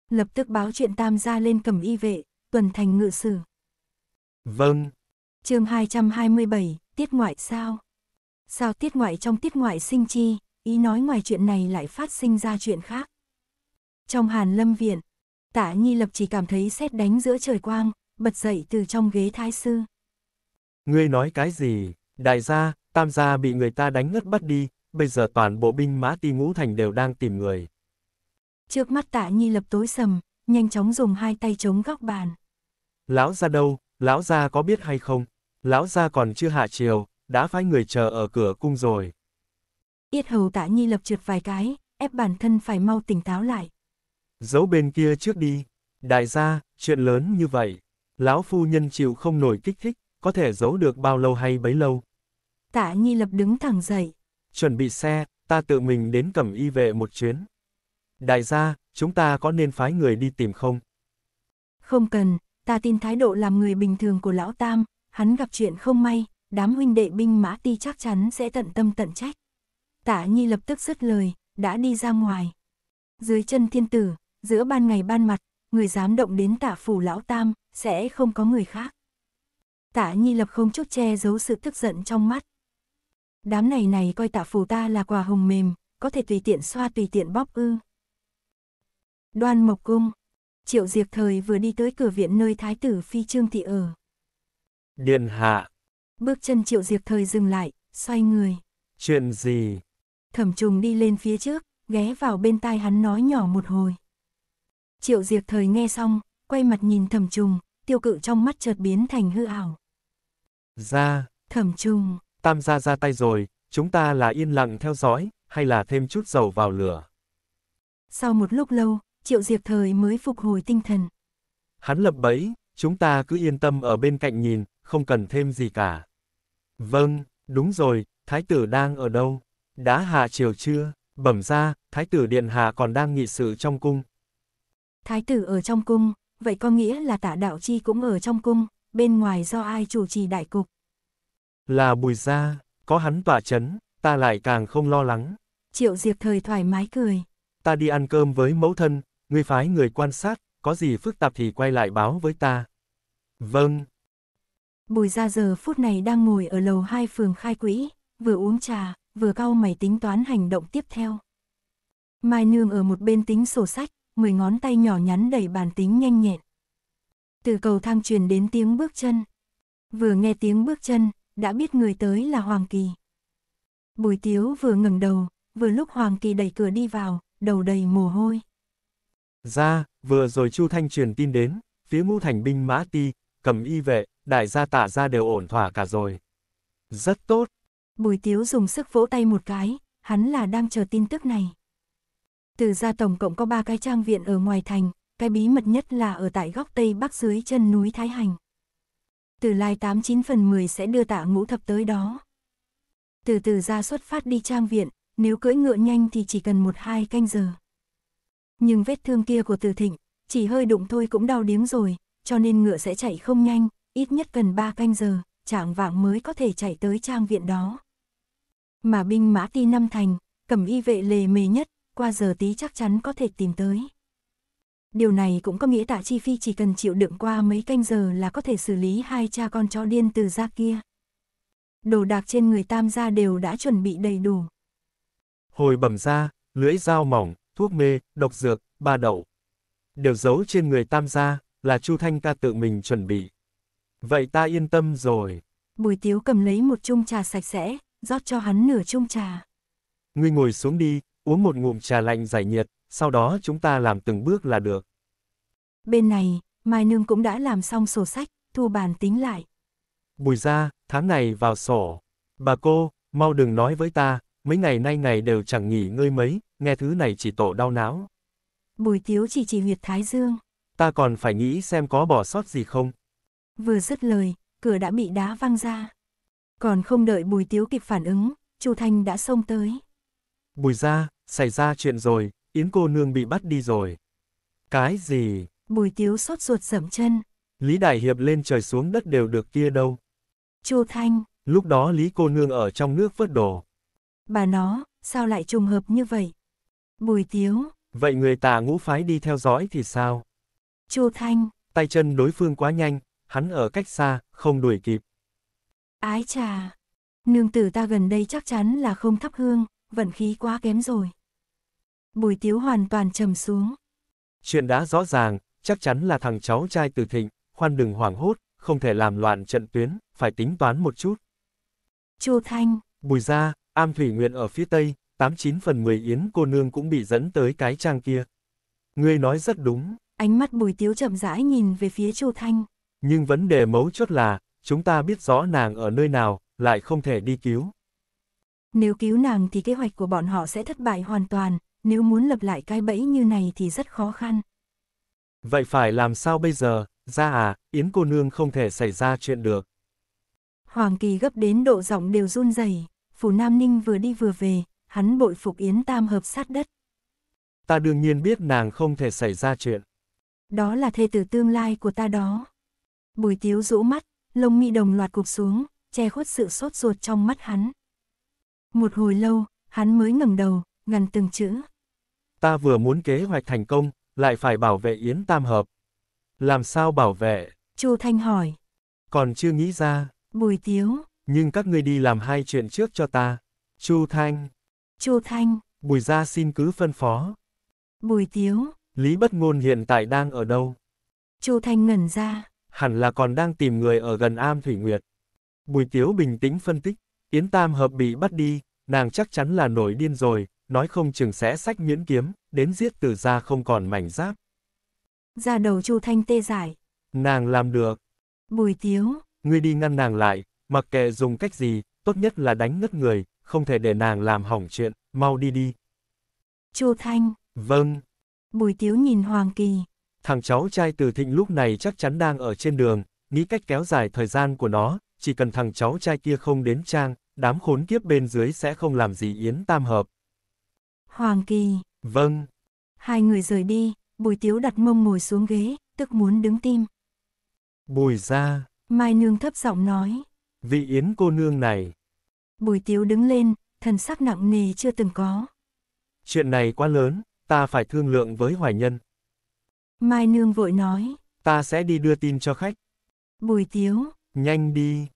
Lập tức báo chuyện tam gia lên cầm y vệ, tuần thành ngự sử. Vâng. chương 227, tiết ngoại sao? Sao tiết ngoại trong tiết ngoại sinh chi, ý nói ngoài chuyện này lại phát sinh ra chuyện khác. Trong hàn lâm viện, Tạ nhi lập chỉ cảm thấy sét đánh giữa trời quang, bật dậy từ trong ghế thái sư. Ngươi nói cái gì? Đại gia, tam gia bị người ta đánh ngất bắt đi, bây giờ toàn bộ binh mã ti ngũ thành đều đang tìm người. Trước mắt tạ nhi lập tối sầm, nhanh chóng dùng hai tay chống góc bàn. Lão ra đâu, lão ra có biết hay không? Lão ra còn chưa hạ chiều, đã phái người chờ ở cửa cung rồi. Yết hầu tạ nhi lập trượt vài cái, ép bản thân phải mau tỉnh táo lại. Giấu bên kia trước đi. Đại gia, chuyện lớn như vậy. Lão phu nhân chịu không nổi kích thích có thể giấu được bao lâu hay bấy lâu. Tạ Nhi lập đứng thẳng dậy. Chuẩn bị xe, ta tự mình đến cẩm y vệ một chuyến. Đại gia, chúng ta có nên phái người đi tìm không? Không cần, ta tin thái độ làm người bình thường của lão Tam, hắn gặp chuyện không may, đám huynh đệ binh mã ti chắc chắn sẽ tận tâm tận trách. Tả Nhi lập tức dứt lời, đã đi ra ngoài. Dưới chân thiên tử, giữa ban ngày ban mặt, người dám động đến tả phủ lão Tam, sẽ không có người khác. Tạ Nhi Lập không chút che giấu sự tức giận trong mắt. Đám này này coi tạ phù ta là quà hồng mềm, có thể tùy tiện xoa tùy tiện bóp ư. Đoan Mộc Cung, Triệu Diệp Thời vừa đi tới cửa viện nơi Thái tử Phi Trương Thị ở. Điện hạ. Bước chân Triệu Diệp Thời dừng lại, xoay người. Chuyện gì? Thẩm trùng đi lên phía trước, ghé vào bên tai hắn nói nhỏ một hồi. Triệu Diệp Thời nghe xong, quay mặt nhìn thẩm trùng, tiêu cự trong mắt chợt biến thành hư ảo. Ra. Thẩm Trung Tam gia ra tay rồi, chúng ta là yên lặng theo dõi, hay là thêm chút dầu vào lửa. Sau một lúc lâu, Triệu Diệp Thời mới phục hồi tinh thần. Hắn lập bẫy, chúng ta cứ yên tâm ở bên cạnh nhìn, không cần thêm gì cả. Vâng, đúng rồi, Thái tử đang ở đâu? Đã hạ chiều chưa? Bẩm ra, Thái tử Điện Hạ còn đang nghị sự trong cung. Thái tử ở trong cung, vậy có nghĩa là tả đạo chi cũng ở trong cung, bên ngoài do ai chủ trì đại cục? Là Bùi Gia, có hắn tỏa chấn, ta lại càng không lo lắng. Triệu Diệp thời thoải mái cười. Ta đi ăn cơm với mẫu thân, ngươi phái người quan sát, có gì phức tạp thì quay lại báo với ta. Vâng. Bùi Gia giờ phút này đang ngồi ở lầu hai phường khai quỹ, vừa uống trà, vừa cau mày tính toán hành động tiếp theo. Mai Nương ở một bên tính sổ sách, mười ngón tay nhỏ nhắn đẩy bàn tính nhanh nhẹn từ cầu thang truyền đến tiếng bước chân. Vừa nghe tiếng bước chân, đã biết người tới là Hoàng Kỳ. Bùi Tiếu vừa ngẩng đầu, vừa lúc Hoàng Kỳ đẩy cửa đi vào, đầu đầy mồ hôi. Ra, vừa rồi Chu Thanh truyền tin đến, phía ngũ thành binh mã ti, cầm y vệ, đại gia tả ra đều ổn thỏa cả rồi. Rất tốt. Bùi Tiếu dùng sức vỗ tay một cái, hắn là đang chờ tin tức này. Từ ra tổng cộng có ba cái trang viện ở ngoài thành, cái bí mật nhất là ở tại góc Tây Bắc dưới chân núi Thái Hành. Từ lai 89 phần 10 sẽ đưa tạ ngũ thập tới đó. Từ từ ra xuất phát đi trang viện, nếu cưỡi ngựa nhanh thì chỉ cần một hai canh giờ. Nhưng vết thương kia của từ thịnh, chỉ hơi đụng thôi cũng đau điếng rồi, cho nên ngựa sẽ chạy không nhanh, ít nhất cần ba canh giờ, chạng vạng mới có thể chạy tới trang viện đó. Mà binh mã ti năm thành, cầm y vệ lề mề nhất, qua giờ tí chắc chắn có thể tìm tới. Điều này cũng có nghĩa tạ chi phi chỉ cần chịu đựng qua mấy canh giờ là có thể xử lý hai cha con chó điên từ ra kia. Đồ đạc trên người tam gia đều đã chuẩn bị đầy đủ. Hồi bẩm da, lưỡi dao mỏng, thuốc mê, độc dược, ba đậu. Đều giấu trên người tam gia, là Chu Thanh ca tự mình chuẩn bị. Vậy ta yên tâm rồi. Bùi tiếu cầm lấy một chung trà sạch sẽ, rót cho hắn nửa chung trà. Ngươi ngồi xuống đi, uống một ngụm trà lạnh giải nhiệt, sau đó chúng ta làm từng bước là được. Bên này, Mai Nương cũng đã làm xong sổ sách, thu bàn tính lại. Bùi ra, tháng này vào sổ. Bà cô, mau đừng nói với ta, mấy ngày nay ngày đều chẳng nghỉ ngơi mấy, nghe thứ này chỉ tổ đau não. Bùi tiếu chỉ chỉ huyệt thái dương. Ta còn phải nghĩ xem có bỏ sót gì không. Vừa dứt lời, cửa đã bị đá văng ra. Còn không đợi bùi tiếu kịp phản ứng, Chu Thanh đã xông tới. Bùi ra, xảy ra chuyện rồi, Yến cô nương bị bắt đi rồi. Cái gì? Bùi tiếu sốt ruột sẩm chân. Lý Đại Hiệp lên trời xuống đất đều được kia đâu. Chu Thanh. Lúc đó Lý cô nương ở trong nước vớt đồ. Bà nó, sao lại trùng hợp như vậy? Bùi tiếu. Vậy người tà ngũ phái đi theo dõi thì sao? Chu Thanh. Tay chân đối phương quá nhanh, hắn ở cách xa, không đuổi kịp. Ái trà. Nương tử ta gần đây chắc chắn là không thắp hương, vận khí quá kém rồi. Bùi Tiếu hoàn toàn trầm xuống. Chuyện đã rõ ràng, chắc chắn là thằng cháu trai từ thịnh, khoan đừng hoảng hốt, không thể làm loạn trận tuyến, phải tính toán một chút. Chu Thanh. Bùi Gia, am thủy nguyện ở phía tây, 89 phần 10 yến cô nương cũng bị dẫn tới cái trang kia. Ngươi nói rất đúng. Ánh mắt bùi tiếu chậm rãi nhìn về phía Chu Thanh. Nhưng vấn đề mấu chốt là, chúng ta biết rõ nàng ở nơi nào, lại không thể đi cứu. Nếu cứu nàng thì kế hoạch của bọn họ sẽ thất bại hoàn toàn, nếu muốn lập lại cái bẫy như này thì rất khó khăn. Vậy phải làm sao bây giờ, ra à, Yến cô nương không thể xảy ra chuyện được. Hoàng Kỳ gấp đến độ giọng đều run rẩy. Phủ Nam Ninh vừa đi vừa về, hắn bội phục Yến Tam hợp sát đất. Ta đương nhiên biết nàng không thể xảy ra chuyện. Đó là thê tử tương lai của ta đó. Bùi tiếu rũ mắt, lông mi đồng loạt cục xuống, che khuất sự sốt ruột trong mắt hắn. Một hồi lâu, hắn mới ngẩng đầu, ngần từng chữ. Ta vừa muốn kế hoạch thành công, lại phải bảo vệ Yến Tam Hợp. Làm sao bảo vệ? Chu Thanh hỏi. Còn chưa nghĩ ra. Bùi Tiếu. Nhưng các ngươi đi làm hai chuyện trước cho ta. Chu Thanh. Chu Thanh. Bùi gia xin cứ phân phó. Bùi Tiếu. Lý Bất Ngôn hiện tại đang ở đâu? Chu Thanh ngẩn ra. Hẳn là còn đang tìm người ở gần Am Thủy Nguyệt. Bùi Tiếu bình tĩnh phân tích, Yến Tam Hợp bị bắt đi, nàng chắc chắn là nổi điên rồi, nói không chừng sẽ sách miễn kiếm, đến giết từ ra không còn mảnh giáp. Ra đầu Chu Thanh tê giải. Nàng làm được. Bùi tiếu. Ngươi đi ngăn nàng lại, mặc kệ dùng cách gì, tốt nhất là đánh ngất người, không thể để nàng làm hỏng chuyện, mau đi đi. Chu Thanh. Vâng. Bùi tiếu nhìn Hoàng Kỳ. Thằng cháu trai từ thịnh lúc này chắc chắn đang ở trên đường, nghĩ cách kéo dài thời gian của nó, chỉ cần thằng cháu trai kia không đến trang, đám khốn kiếp bên dưới sẽ không làm gì Yến Tam Hợp, Hoàng Kỳ. Vâng. Hai người rời đi, Bùi Tiếu đặt mông ngồi xuống ghế, tức muốn đứng tim. Bùi ra. Mai Nương thấp giọng nói. Vị Yến cô nương này. Bùi Tiếu đứng lên, thần sắc nặng nề chưa từng có. Chuyện này quá lớn, ta phải thương lượng với Hoài Nhân. Mai Nương vội nói. Ta sẽ đi đưa tin cho khách. Bùi Tiếu. Nhanh đi.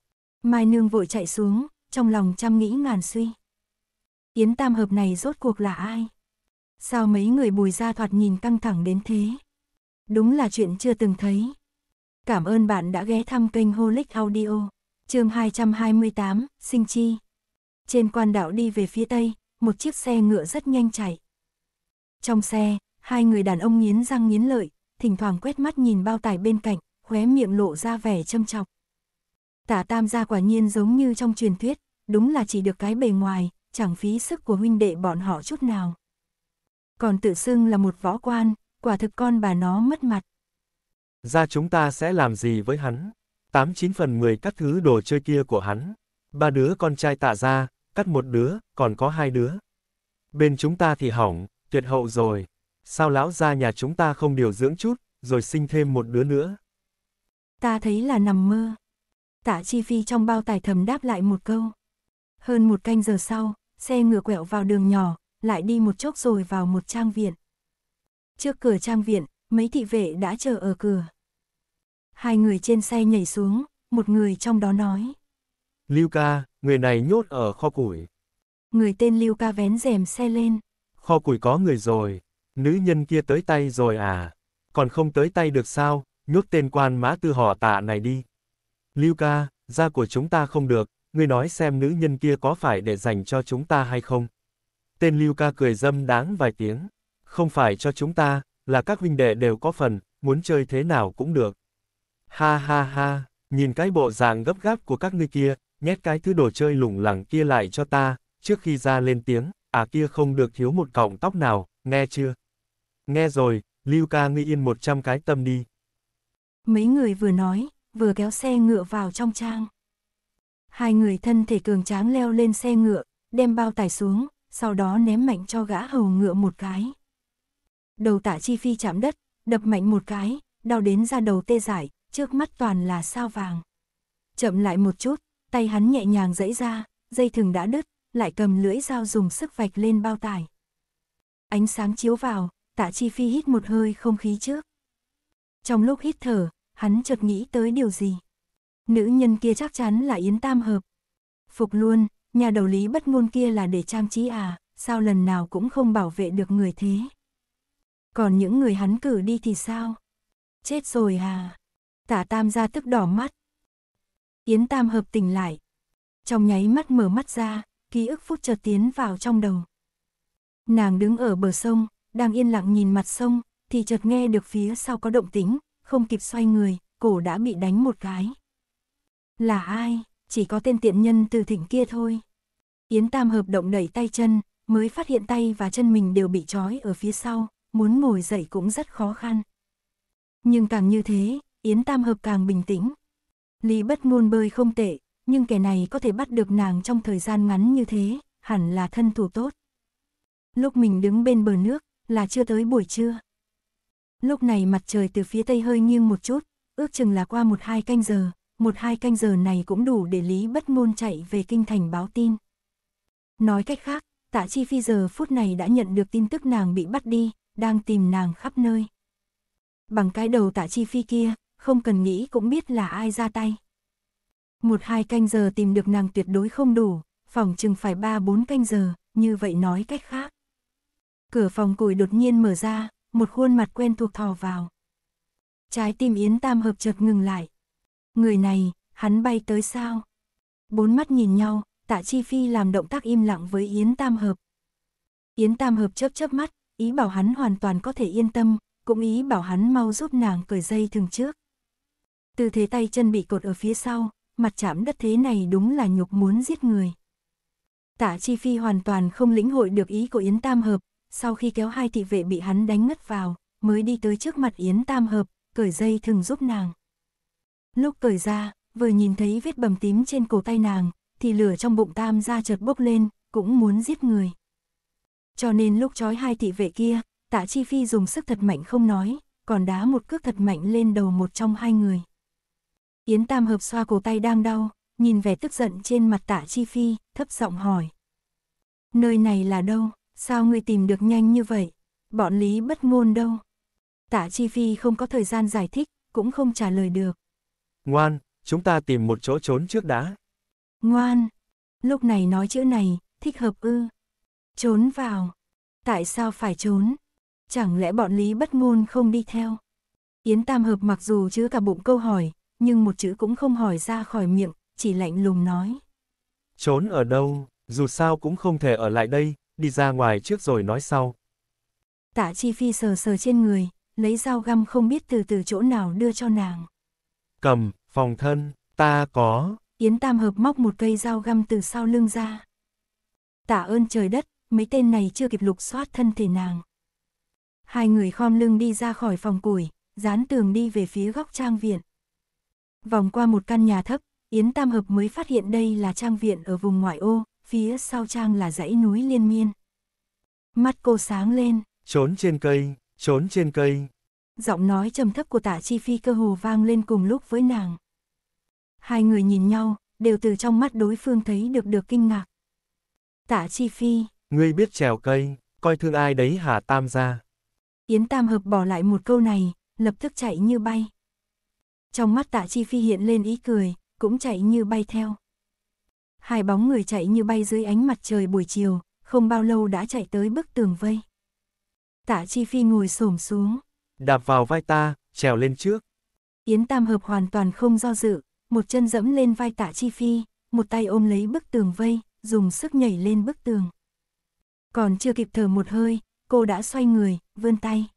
Mai Nương vội chạy xuống, trong lòng chăm nghĩ ngàn suy. Yến Tam Hợp này rốt cuộc là ai? Sao mấy người bùi gia thoạt nhìn căng thẳng đến thế? Đúng là chuyện chưa từng thấy. Cảm ơn bạn đã ghé thăm kênh Holic Audio, chương 228, Sinh Chi. Trên quan đạo đi về phía Tây, một chiếc xe ngựa rất nhanh chạy. Trong xe, hai người đàn ông nghiến răng nghiến lợi, thỉnh thoảng quét mắt nhìn bao tải bên cạnh, khóe miệng lộ ra vẻ châm chọc. Tả tam gia quả nhiên giống như trong truyền thuyết, đúng là chỉ được cái bề ngoài, chẳng phí sức của huynh đệ bọn họ chút nào. Còn tự xưng là một võ quan, quả thực con bà nó mất mặt. Ra chúng ta sẽ làm gì với hắn? Tám chín phần mười các thứ đồ chơi kia của hắn. Ba đứa con trai tạ ra, cắt một đứa, còn có hai đứa. Bên chúng ta thì hỏng, tuyệt hậu rồi. Sao lão ra nhà chúng ta không điều dưỡng chút, rồi sinh thêm một đứa nữa? Ta thấy là nằm mơ. Tạ Chi Phi trong bao tài thầm đáp lại một câu. Hơn một canh giờ sau, xe ngựa quẹo vào đường nhỏ, lại đi một chốc rồi vào một trang viện. Trước cửa trang viện, mấy thị vệ đã chờ ở cửa. Hai người trên xe nhảy xuống, một người trong đó nói. Lưu ca, người này nhốt ở kho củi. Người tên Lưu ca vén rèm xe lên. Kho củi có người rồi, nữ nhân kia tới tay rồi à. Còn không tới tay được sao, nhốt tên quan mã tư họ tạ này đi. Lưu ca, da của chúng ta không được, ngươi nói xem nữ nhân kia có phải để dành cho chúng ta hay không? Tên Lưu Ca cười dâm đáng vài tiếng, không phải cho chúng ta, là các huynh đệ đều có phần, muốn chơi thế nào cũng được. Ha ha ha, nhìn cái bộ dạng gấp gáp của các ngươi kia, nhét cái thứ đồ chơi lủng lẳng kia lại cho ta, trước khi ra lên tiếng, à kia không được thiếu một cọng tóc nào, nghe chưa? Nghe rồi, Lưu Ca ngươi yên một trăm cái tâm đi. Mấy người vừa nói, vừa kéo xe ngựa vào trong trang. Hai người thân thể cường tráng leo lên xe ngựa, đem bao tải xuống, sau đó ném mạnh cho gã hầu ngựa một cái. Đầu tả chi phi chạm đất, đập mạnh một cái, đau đến ra đầu tê dại, trước mắt toàn là sao vàng. Chậm lại một chút, tay hắn nhẹ nhàng dẫy ra, dây thừng đã đứt, lại cầm lưỡi dao dùng sức vạch lên bao tải. Ánh sáng chiếu vào, tạ chi phi hít một hơi không khí trước. Trong lúc hít thở, hắn chợt nghĩ tới điều gì. Nữ nhân kia chắc chắn là Yến Tam Hợp. Phục luôn, nhà đầu lý bất ngôn kia là để trang trí à, sao lần nào cũng không bảo vệ được người thế. Còn những người hắn cử đi thì sao? Chết rồi à? Tả Tam ra tức đỏ mắt. Yến Tam Hợp tỉnh lại. Trong nháy mắt mở mắt ra, ký ức phút chợt tiến vào trong đầu. Nàng đứng ở bờ sông, đang yên lặng nhìn mặt sông, thì chợt nghe được phía sau có động tĩnh, không kịp xoay người, cổ đã bị đánh một cái. Là ai, chỉ có tên tiện nhân từ thỉnh kia thôi. Yến Tam hợp động đẩy tay chân, mới phát hiện tay và chân mình đều bị trói ở phía sau, muốn ngồi dậy cũng rất khó khăn. Nhưng càng như thế, Yến Tam hợp càng bình tĩnh. Lý bất ngôn bơi không tệ, nhưng kẻ này có thể bắt được nàng trong thời gian ngắn như thế, hẳn là thân thủ tốt. Lúc mình đứng bên bờ nước, là chưa tới buổi trưa. Lúc này mặt trời từ phía tây hơi nghiêng một chút, ước chừng là qua một hai canh giờ, một hai canh giờ này cũng đủ để Lý Bất Ngôn chạy về kinh thành báo tin. Nói cách khác, Tạ Chi Phi giờ phút này đã nhận được tin tức nàng bị bắt đi, đang tìm nàng khắp nơi. Bằng cái đầu Tạ Chi Phi kia, không cần nghĩ cũng biết là ai ra tay. Một hai canh giờ tìm được nàng tuyệt đối không đủ, phòng chừng phải ba bốn canh giờ, như vậy nói cách khác. Cửa phòng củi đột nhiên mở ra, một khuôn mặt quen thuộc thò vào. Trái tim Yến Tam Hợp chợt ngừng lại, Người này, hắn bay tới sao? Bốn mắt nhìn nhau, tạ chi phi làm động tác im lặng với Yến Tam Hợp. Yến Tam Hợp chớp chớp mắt, ý bảo hắn hoàn toàn có thể yên tâm, cũng ý bảo hắn mau giúp nàng cởi dây thường trước. Tư thế tay chân bị cột ở phía sau, mặt chạm đất thế này đúng là nhục muốn giết người. Tạ Chi Phi hoàn toàn không lĩnh hội được ý của Yến Tam Hợp, sau khi kéo hai thị vệ bị hắn đánh ngất vào, mới đi tới trước mặt Yến Tam Hợp, cởi dây thừng giúp nàng. Lúc cởi ra, vừa nhìn thấy vết bầm tím trên cổ tay nàng, thì lửa trong bụng tam ra chợt bốc lên, cũng muốn giết người. Cho nên lúc trói hai thị vệ kia, tạ chi phi dùng sức thật mạnh không nói, còn đá một cước thật mạnh lên đầu một trong hai người. Yến Tam hợp xoa cổ tay đang đau, nhìn vẻ tức giận trên mặt tạ chi phi, thấp giọng hỏi. Nơi này là đâu, sao ngươi tìm được nhanh như vậy, bọn lý bất ngôn đâu. Tạ chi phi không có thời gian giải thích, cũng không trả lời được. Ngoan, chúng ta tìm một chỗ trốn trước đã. Ngoan, lúc này nói chữ này, thích hợp ư. Trốn vào. Tại sao phải trốn? Chẳng lẽ bọn Lý bất ngôn không đi theo? Yến Tam Hợp mặc dù chứa cả bụng câu hỏi, nhưng một chữ cũng không hỏi ra khỏi miệng, chỉ lạnh lùng nói. Trốn ở đâu, dù sao cũng không thể ở lại đây, đi ra ngoài trước rồi nói sau. Tạ Chi Phi sờ sờ trên người, lấy dao găm không biết từ từ chỗ nào đưa cho nàng. Cầm, phòng thân, ta có. Yến Tam Hợp móc một cây dao găm từ sau lưng ra. tạ ơn trời đất, mấy tên này chưa kịp lục soát thân thể nàng. Hai người khom lưng đi ra khỏi phòng củi, dán tường đi về phía góc trang viện. Vòng qua một căn nhà thấp, Yến Tam Hợp mới phát hiện đây là trang viện ở vùng ngoại ô, phía sau trang là dãy núi liên miên. Mắt cô sáng lên. Trốn trên cây, trốn trên cây. Giọng nói trầm thấp của tả chi phi cơ hồ vang lên cùng lúc với nàng. Hai người nhìn nhau, đều từ trong mắt đối phương thấy được được kinh ngạc. Tả chi phi. Ngươi biết trèo cây, coi thương ai đấy Hà tam gia. Yến tam hợp bỏ lại một câu này, lập tức chạy như bay. Trong mắt tạ chi phi hiện lên ý cười, cũng chạy như bay theo. Hai bóng người chạy như bay dưới ánh mặt trời buổi chiều, không bao lâu đã chạy tới bức tường vây. Tạ chi phi ngồi xổm xuống đạp vào vai ta, trèo lên trước. Yến Tam Hợp hoàn toàn không do dự, một chân dẫm lên vai tạ Chi Phi, một tay ôm lấy bức tường vây, dùng sức nhảy lên bức tường. Còn chưa kịp thở một hơi, cô đã xoay người, vươn tay.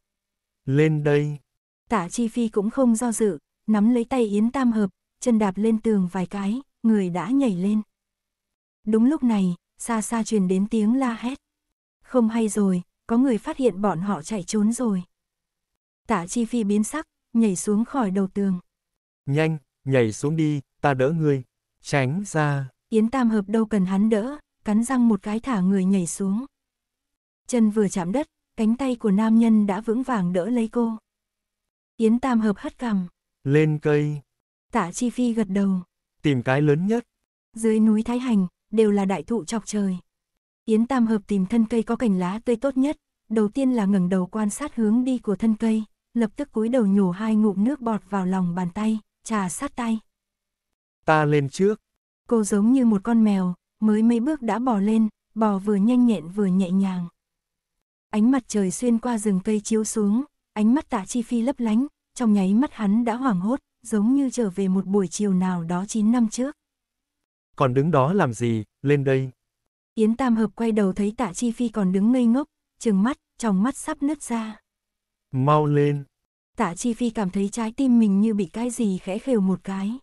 Lên đây. Tạ Chi Phi cũng không do dự, nắm lấy tay Yến Tam Hợp, chân đạp lên tường vài cái, người đã nhảy lên. Đúng lúc này, xa xa truyền đến tiếng la hét. Không hay rồi, có người phát hiện bọn họ chạy trốn rồi. Tạ Chi Phi biến sắc, nhảy xuống khỏi đầu tường. Nhanh, nhảy xuống đi, ta đỡ ngươi. Tránh ra. Yến Tam Hợp đâu cần hắn đỡ, cắn răng một cái thả người nhảy xuống. Chân vừa chạm đất, cánh tay của nam nhân đã vững vàng đỡ lấy cô. Yến Tam Hợp hất cằm. Lên cây. Tạ Chi Phi gật đầu. Tìm cái lớn nhất. Dưới núi Thái Hành, đều là đại thụ chọc trời. Yến Tam Hợp tìm thân cây có cành lá tươi tốt nhất, đầu tiên là ngẩng đầu quan sát hướng đi của thân cây lập tức cúi đầu nhổ hai ngụm nước bọt vào lòng bàn tay, trà sát tay. Ta lên trước. Cô giống như một con mèo, mới mấy bước đã bò lên, bò vừa nhanh nhẹn vừa nhẹ nhàng. Ánh mặt trời xuyên qua rừng cây chiếu xuống, ánh mắt tạ chi phi lấp lánh, trong nháy mắt hắn đã hoảng hốt, giống như trở về một buổi chiều nào đó 9 năm trước. Còn đứng đó làm gì, lên đây. Yến Tam Hợp quay đầu thấy tạ chi phi còn đứng ngây ngốc, trừng mắt, trong mắt sắp nứt ra. Mau lên. Tạ Chi Phi cảm thấy trái tim mình như bị cái gì khẽ khều một cái.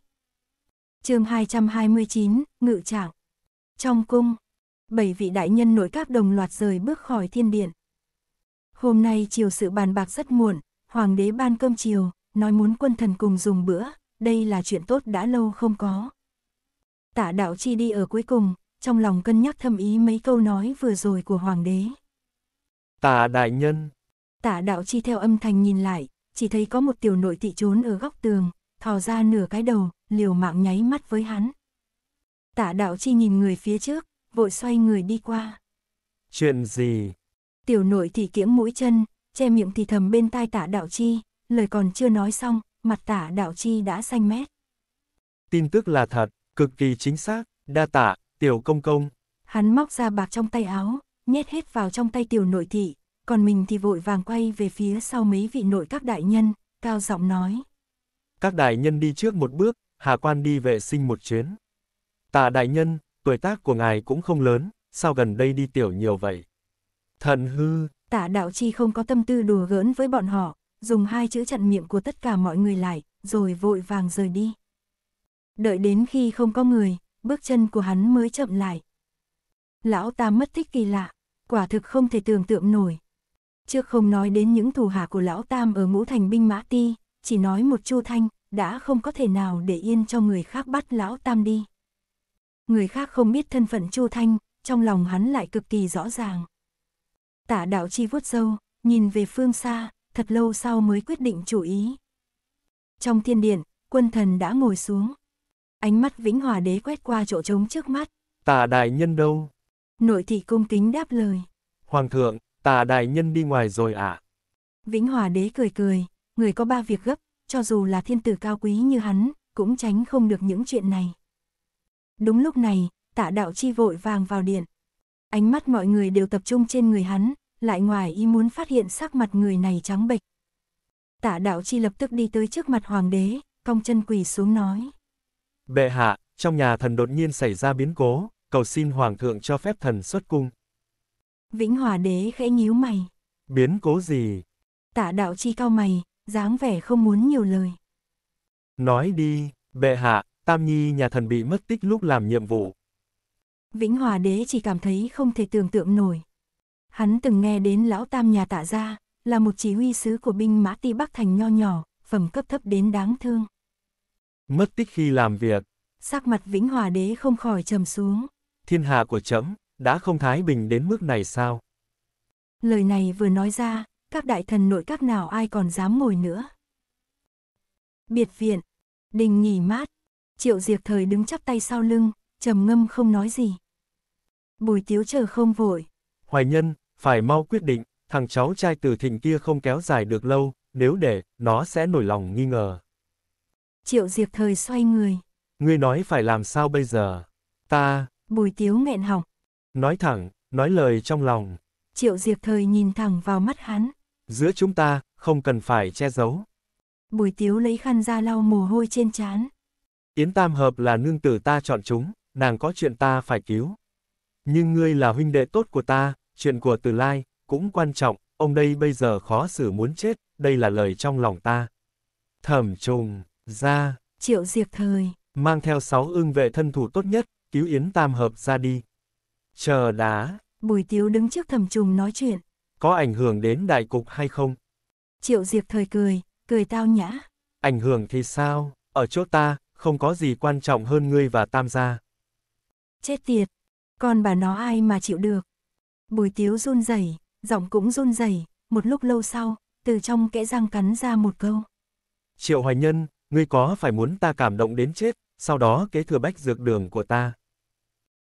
chương 229, Ngự Trạng. Trong cung, bảy vị đại nhân nội các đồng loạt rời bước khỏi thiên điện. Hôm nay chiều sự bàn bạc rất muộn, hoàng đế ban cơm chiều, nói muốn quân thần cùng dùng bữa, đây là chuyện tốt đã lâu không có. Tạ đạo chi đi ở cuối cùng, trong lòng cân nhắc thâm ý mấy câu nói vừa rồi của hoàng đế. Tạ đại nhân, Tả đạo chi theo âm thanh nhìn lại, chỉ thấy có một tiểu nội tị trốn ở góc tường, thò ra nửa cái đầu, liều mạng nháy mắt với hắn. Tả đạo chi nhìn người phía trước, vội xoay người đi qua. Chuyện gì? Tiểu nội thì kiễm mũi chân, che miệng thì thầm bên tai tả đạo chi, lời còn chưa nói xong, mặt tả đạo chi đã xanh mét. Tin tức là thật, cực kỳ chính xác, đa tạ, tiểu công công. Hắn móc ra bạc trong tay áo, nhét hết vào trong tay tiểu nội thị, còn mình thì vội vàng quay về phía sau mấy vị nội các đại nhân, cao giọng nói. Các đại nhân đi trước một bước, Hà Quan đi vệ sinh một chuyến. Tạ đại nhân, tuổi tác của ngài cũng không lớn, sao gần đây đi tiểu nhiều vậy? thận hư! Tạ đạo chi không có tâm tư đùa gỡn với bọn họ, dùng hai chữ chặn miệng của tất cả mọi người lại, rồi vội vàng rời đi. Đợi đến khi không có người, bước chân của hắn mới chậm lại. Lão ta mất thích kỳ lạ, quả thực không thể tưởng tượng nổi, Chứ không nói đến những thù hạ của lão Tam ở ngũ thành binh mã ti, chỉ nói một chu thanh, đã không có thể nào để yên cho người khác bắt lão Tam đi. Người khác không biết thân phận chu thanh, trong lòng hắn lại cực kỳ rõ ràng. Tả đạo chi vuốt sâu, nhìn về phương xa, thật lâu sau mới quyết định chủ ý. Trong thiên điện, quân thần đã ngồi xuống. Ánh mắt vĩnh hòa đế quét qua chỗ trống trước mắt. Tả đại nhân đâu? Nội thị cung kính đáp lời. Hoàng thượng, Tà đại nhân đi ngoài rồi à? Vĩnh Hòa đế cười cười, người có ba việc gấp, cho dù là thiên tử cao quý như hắn, cũng tránh không được những chuyện này. Đúng lúc này, tạ đạo chi vội vàng vào điện. Ánh mắt mọi người đều tập trung trên người hắn, lại ngoài ý muốn phát hiện sắc mặt người này trắng bệch. Tạ đạo chi lập tức đi tới trước mặt hoàng đế, cong chân quỳ xuống nói. Bệ hạ, trong nhà thần đột nhiên xảy ra biến cố, cầu xin hoàng thượng cho phép thần xuất cung. Vĩnh Hòa Đế khẽ nhíu mày. Biến cố gì? Tạ đạo chi cao mày, dáng vẻ không muốn nhiều lời. Nói đi, bệ hạ, Tam Nhi nhà thần bị mất tích lúc làm nhiệm vụ. Vĩnh Hòa Đế chỉ cảm thấy không thể tưởng tượng nổi. Hắn từng nghe đến lão Tam nhà tạ gia, là một chỉ huy sứ của binh mã ti Bắc Thành nho nhỏ, phẩm cấp thấp đến đáng thương. Mất tích khi làm việc. Sắc mặt Vĩnh Hòa Đế không khỏi trầm xuống. Thiên hạ của chấm, đã không thái bình đến mức này sao? Lời này vừa nói ra, các đại thần nội các nào ai còn dám ngồi nữa. Biệt viện, đình nghỉ mát, triệu diệt thời đứng chắp tay sau lưng, trầm ngâm không nói gì. Bùi tiếu chờ không vội. Hoài nhân, phải mau quyết định, thằng cháu trai từ thịnh kia không kéo dài được lâu, nếu để, nó sẽ nổi lòng nghi ngờ. Triệu diệt thời xoay người. Ngươi nói phải làm sao bây giờ? Ta... Bùi tiếu nghẹn họng nói thẳng, nói lời trong lòng. Triệu Diệp Thời nhìn thẳng vào mắt hắn. Giữa chúng ta, không cần phải che giấu. Bùi Tiếu lấy khăn ra lau mồ hôi trên trán. Yến Tam Hợp là nương tử ta chọn chúng, nàng có chuyện ta phải cứu. Nhưng ngươi là huynh đệ tốt của ta, chuyện của Từ Lai, cũng quan trọng, ông đây bây giờ khó xử muốn chết, đây là lời trong lòng ta. Thẩm trùng, ra. Triệu Diệp Thời. Mang theo sáu ương vệ thân thủ tốt nhất, cứu Yến Tam Hợp ra đi. Chờ đã. Bùi Tiếu đứng trước thầm trùng nói chuyện. Có ảnh hưởng đến đại cục hay không? Triệu Diệp thời cười, cười tao nhã. Ảnh hưởng thì sao? Ở chỗ ta, không có gì quan trọng hơn ngươi và tam gia. Chết tiệt. Còn bà nó ai mà chịu được. Bùi Tiếu run rẩy, giọng cũng run rẩy. một lúc lâu sau, từ trong kẽ răng cắn ra một câu. Triệu Hoài Nhân, ngươi có phải muốn ta cảm động đến chết, sau đó kế thừa bách dược đường của ta?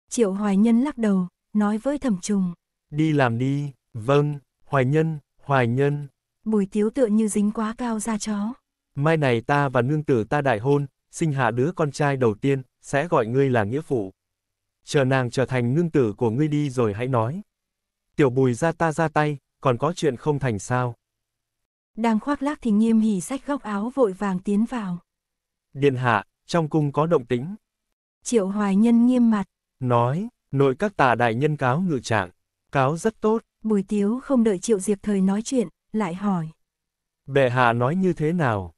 Triệu Hoài Nhân lắc đầu, nói với thẩm trùng. Đi làm đi, vâng, Hoài Nhân, Hoài Nhân. Bùi tiếu tựa như dính quá cao ra chó. Mai này ta và nương tử ta đại hôn, sinh hạ đứa con trai đầu tiên, sẽ gọi ngươi là nghĩa phụ. Chờ nàng trở thành nương tử của ngươi đi rồi hãy nói. Tiểu bùi ra ta ra tay, còn có chuyện không thành sao. Đang khoác lác thì nghiêm hỉ sách góc áo vội vàng tiến vào. Điện hạ, trong cung có động tĩnh Triệu hoài nhân nghiêm mặt, nói, nội các tà đại nhân cáo ngự trạng, cáo rất tốt. Bùi tiếu không đợi triệu diệp thời nói chuyện, lại hỏi. Bệ hạ nói như thế nào?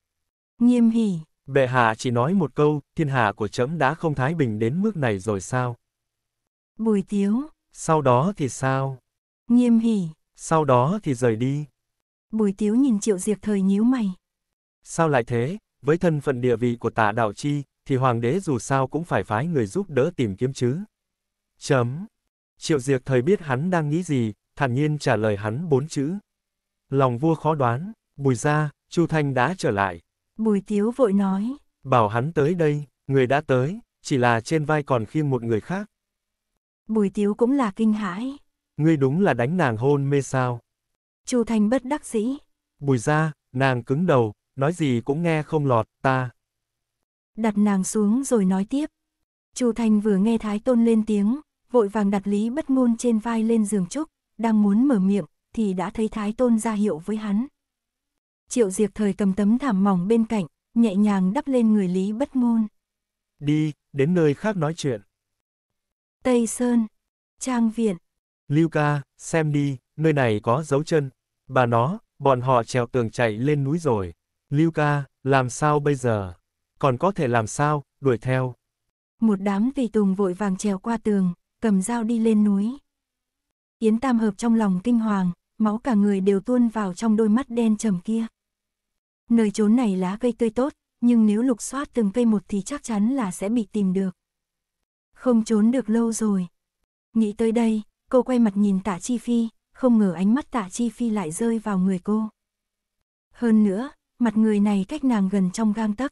Nghiêm hỉ. Bệ hạ chỉ nói một câu, thiên hạ của trẫm đã không thái bình đến mức này rồi sao? Bùi tiếu. Sau đó thì sao? Nghiêm hỉ. Sau đó thì rời đi. Bùi tiếu nhìn triệu diệp thời nhíu mày. Sao lại thế? Với thân phận địa vị của tả đạo chi, thì hoàng đế dù sao cũng phải phái người giúp đỡ tìm kiếm chứ. Chấm. Triệu Diệc thời biết hắn đang nghĩ gì, thản nhiên trả lời hắn bốn chữ. Lòng vua khó đoán, bùi ra, Chu Thanh đã trở lại. Bùi Tiếu vội nói. Bảo hắn tới đây, người đã tới, chỉ là trên vai còn khiêng một người khác. Bùi Tiếu cũng là kinh hãi. Ngươi đúng là đánh nàng hôn mê sao. Chu Thanh bất đắc dĩ. Bùi ra, nàng cứng đầu, nói gì cũng nghe không lọt, ta đặt nàng xuống rồi nói tiếp. Chu Thành vừa nghe Thái Tôn lên tiếng, vội vàng đặt Lý Bất Ngôn trên vai lên giường trúc, đang muốn mở miệng, thì đã thấy Thái Tôn ra hiệu với hắn. Triệu Diệp thời cầm tấm thảm mỏng bên cạnh, nhẹ nhàng đắp lên người Lý Bất Ngôn. Đi, đến nơi khác nói chuyện. Tây Sơn, Trang Viện. Lưu ca, xem đi, nơi này có dấu chân. Bà nó, bọn họ trèo tường chạy lên núi rồi. Lưu ca, làm sao bây giờ? còn có thể làm sao, đuổi theo. Một đám tùy tùng vội vàng trèo qua tường, cầm dao đi lên núi. Yến Tam Hợp trong lòng kinh hoàng, máu cả người đều tuôn vào trong đôi mắt đen trầm kia. Nơi trốn này lá cây tươi tốt, nhưng nếu lục soát từng cây một thì chắc chắn là sẽ bị tìm được. Không trốn được lâu rồi. Nghĩ tới đây, cô quay mặt nhìn tạ Chi Phi, không ngờ ánh mắt tạ Chi Phi lại rơi vào người cô. Hơn nữa, mặt người này cách nàng gần trong gang tấc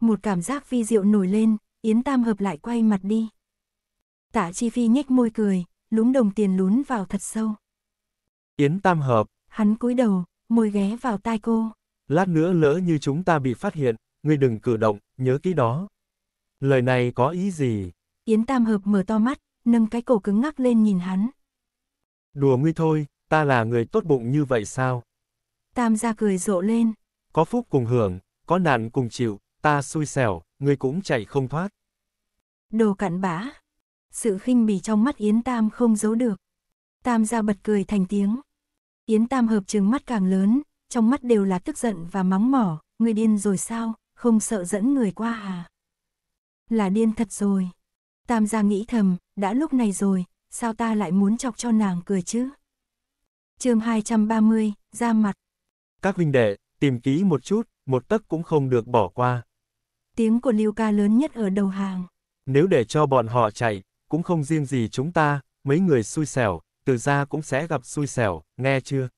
một cảm giác vi diệu nổi lên, Yến Tam hợp lại quay mặt đi. Tạ Chi Phi nhếch môi cười, lúng đồng tiền lún vào thật sâu. Yến Tam hợp. Hắn cúi đầu, môi ghé vào tai cô. Lát nữa lỡ như chúng ta bị phát hiện, ngươi đừng cử động, nhớ kỹ đó. Lời này có ý gì? Yến Tam hợp mở to mắt, nâng cái cổ cứng ngắc lên nhìn hắn. Đùa ngươi thôi, ta là người tốt bụng như vậy sao? Tam ra cười rộ lên. Có phúc cùng hưởng, có nạn cùng chịu, Ta xui xẻo, ngươi cũng chạy không thoát. Đồ cặn bã. Sự khinh bỉ trong mắt Yến Tam không giấu được. Tam gia bật cười thành tiếng. Yến Tam hợp trừng mắt càng lớn, trong mắt đều là tức giận và mắng mỏ, ngươi điên rồi sao, không sợ dẫn người qua à? Là điên thật rồi. Tam gia nghĩ thầm, đã lúc này rồi, sao ta lại muốn chọc cho nàng cười chứ? chương 230, ra mặt. Các huynh đệ, tìm kỹ một chút, một tấc cũng không được bỏ qua tiếng của Lưu Ca lớn nhất ở đầu hàng. Nếu để cho bọn họ chạy, cũng không riêng gì chúng ta, mấy người xui xẻo, từ ra cũng sẽ gặp xui xẻo, nghe chưa?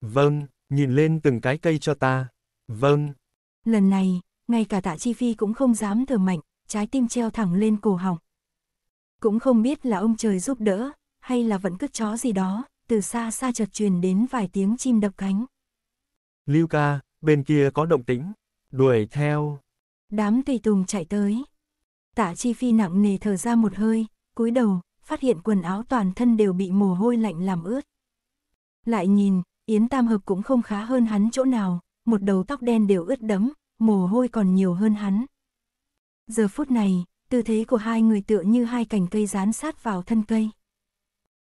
Vâng, nhìn lên từng cái cây cho ta. Vâng. Lần này, ngay cả tạ chi phi cũng không dám thở mạnh, trái tim treo thẳng lên cổ họng. Cũng không biết là ông trời giúp đỡ, hay là vẫn cứt chó gì đó, từ xa xa chợt truyền đến vài tiếng chim đập cánh. Lưu ca, bên kia có động tĩnh, đuổi theo. Đám tùy tùng chạy tới. Tạ Chi Phi nặng nề thở ra một hơi, cúi đầu, phát hiện quần áo toàn thân đều bị mồ hôi lạnh làm ướt. Lại nhìn, Yến Tam Hợp cũng không khá hơn hắn chỗ nào, một đầu tóc đen đều ướt đẫm, mồ hôi còn nhiều hơn hắn. Giờ phút này, tư thế của hai người tựa như hai cành cây dán sát vào thân cây.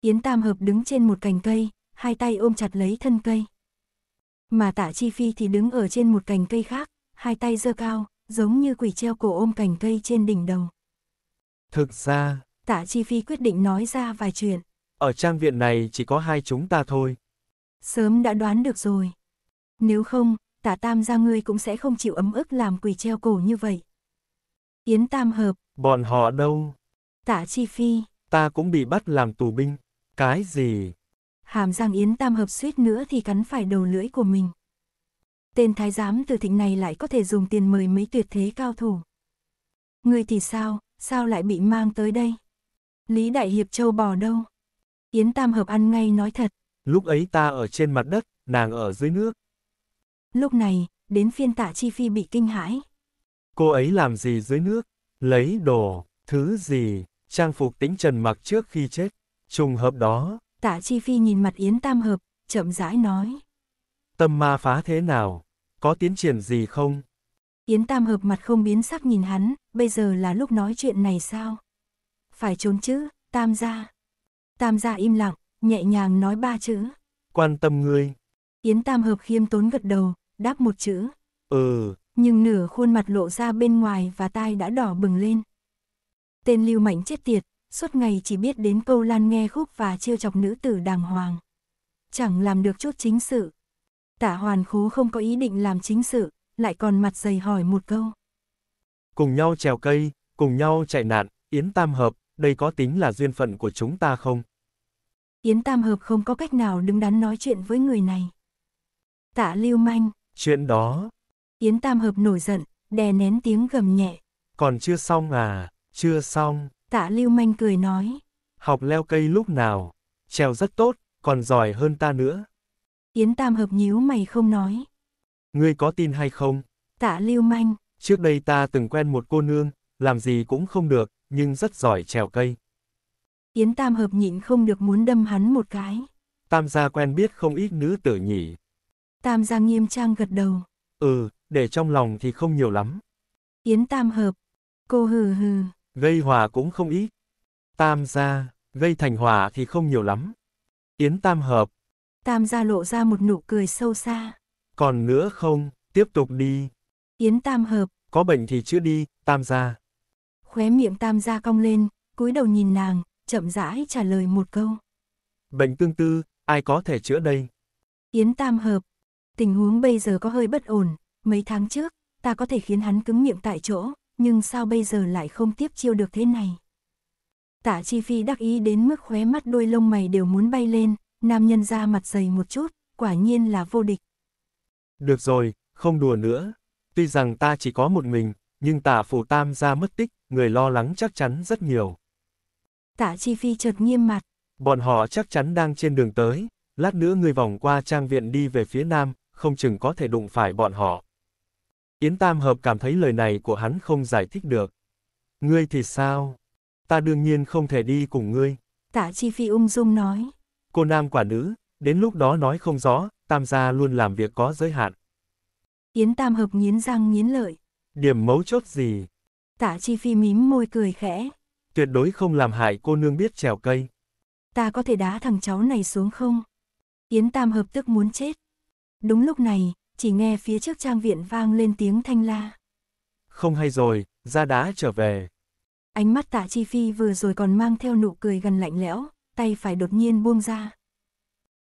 Yến Tam Hợp đứng trên một cành cây, hai tay ôm chặt lấy thân cây. Mà Tạ Chi Phi thì đứng ở trên một cành cây khác, hai tay giơ cao, giống như quỷ treo cổ ôm cành cây trên đỉnh đầu. Thực ra, Tạ Chi Phi quyết định nói ra vài chuyện. Ở trang viện này chỉ có hai chúng ta thôi. Sớm đã đoán được rồi. Nếu không, Tạ Tam gia ngươi cũng sẽ không chịu ấm ức làm quỷ treo cổ như vậy. Yến Tam Hợp. Bọn họ đâu? Tạ Chi Phi. Ta cũng bị bắt làm tù binh. Cái gì? Hàm răng Yến Tam Hợp suýt nữa thì cắn phải đầu lưỡi của mình tên thái giám từ thịnh này lại có thể dùng tiền mời mấy tuyệt thế cao thủ. Người thì sao, sao lại bị mang tới đây? Lý Đại Hiệp Châu bò đâu? Yến Tam Hợp ăn ngay nói thật. Lúc ấy ta ở trên mặt đất, nàng ở dưới nước. Lúc này, đến phiên tạ Chi Phi bị kinh hãi. Cô ấy làm gì dưới nước? Lấy đồ, thứ gì? Trang phục tĩnh trần mặc trước khi chết. Trùng hợp đó. Tạ Chi Phi nhìn mặt Yến Tam Hợp, chậm rãi nói. Tâm ma phá thế nào? có tiến triển gì không? Yến Tam hợp mặt không biến sắc nhìn hắn, bây giờ là lúc nói chuyện này sao? Phải trốn chứ, Tam gia. Tam gia im lặng, nhẹ nhàng nói ba chữ. Quan tâm người. Yến Tam hợp khiêm tốn gật đầu, đáp một chữ. Ừ. Nhưng nửa khuôn mặt lộ ra bên ngoài và tai đã đỏ bừng lên. Tên lưu mạnh chết tiệt, suốt ngày chỉ biết đến câu lan nghe khúc và trêu chọc nữ tử đàng hoàng. Chẳng làm được chút chính sự, Tạ hoàn khố không có ý định làm chính sự, lại còn mặt dày hỏi một câu. Cùng nhau trèo cây, cùng nhau chạy nạn, Yến Tam Hợp, đây có tính là duyên phận của chúng ta không? Yến Tam Hợp không có cách nào đứng đắn nói chuyện với người này. Tạ lưu manh. Chuyện đó. Yến Tam Hợp nổi giận, đè nén tiếng gầm nhẹ. Còn chưa xong à, chưa xong. Tạ lưu manh cười nói. Học leo cây lúc nào, trèo rất tốt, còn giỏi hơn ta nữa. Yến Tam Hợp nhíu mày không nói. Ngươi có tin hay không? Tạ lưu manh. Trước đây ta từng quen một cô nương, làm gì cũng không được, nhưng rất giỏi trèo cây. Yến Tam Hợp nhịn không được muốn đâm hắn một cái. Tam gia quen biết không ít nữ tử nhỉ. Tam gia nghiêm trang gật đầu. Ừ, để trong lòng thì không nhiều lắm. Yến Tam Hợp. Cô hừ hừ. Gây hòa cũng không ít. Tam gia, gây thành hòa thì không nhiều lắm. Yến Tam Hợp, Tam gia lộ ra một nụ cười sâu xa. Còn nữa không, tiếp tục đi. Yến Tam hợp. Có bệnh thì chữa đi, Tam gia. Khóe miệng Tam gia cong lên, cúi đầu nhìn nàng, chậm rãi trả lời một câu. Bệnh tương tư, ai có thể chữa đây? Yến Tam hợp. Tình huống bây giờ có hơi bất ổn, mấy tháng trước, ta có thể khiến hắn cứng miệng tại chỗ, nhưng sao bây giờ lại không tiếp chiêu được thế này? Tạ Chi Phi đắc ý đến mức khóe mắt đôi lông mày đều muốn bay lên, nam nhân ra mặt dày một chút, quả nhiên là vô địch. Được rồi, không đùa nữa. Tuy rằng ta chỉ có một mình, nhưng tả Phủ tam ra mất tích, người lo lắng chắc chắn rất nhiều. Tả Chi Phi chợt nghiêm mặt. Bọn họ chắc chắn đang trên đường tới, lát nữa người vòng qua trang viện đi về phía nam, không chừng có thể đụng phải bọn họ. Yến Tam Hợp cảm thấy lời này của hắn không giải thích được. Ngươi thì sao? Ta đương nhiên không thể đi cùng ngươi. Tả Chi Phi ung dung nói cô nam quả nữ, đến lúc đó nói không rõ, tam gia luôn làm việc có giới hạn. Yến tam hợp nghiến răng nghiến lợi. Điểm mấu chốt gì? Tạ chi phi mím môi cười khẽ. Tuyệt đối không làm hại cô nương biết trèo cây. Ta có thể đá thằng cháu này xuống không? Yến tam hợp tức muốn chết. Đúng lúc này, chỉ nghe phía trước trang viện vang lên tiếng thanh la. Không hay rồi, ra đá trở về. Ánh mắt tạ chi phi vừa rồi còn mang theo nụ cười gần lạnh lẽo, tay phải đột nhiên buông ra.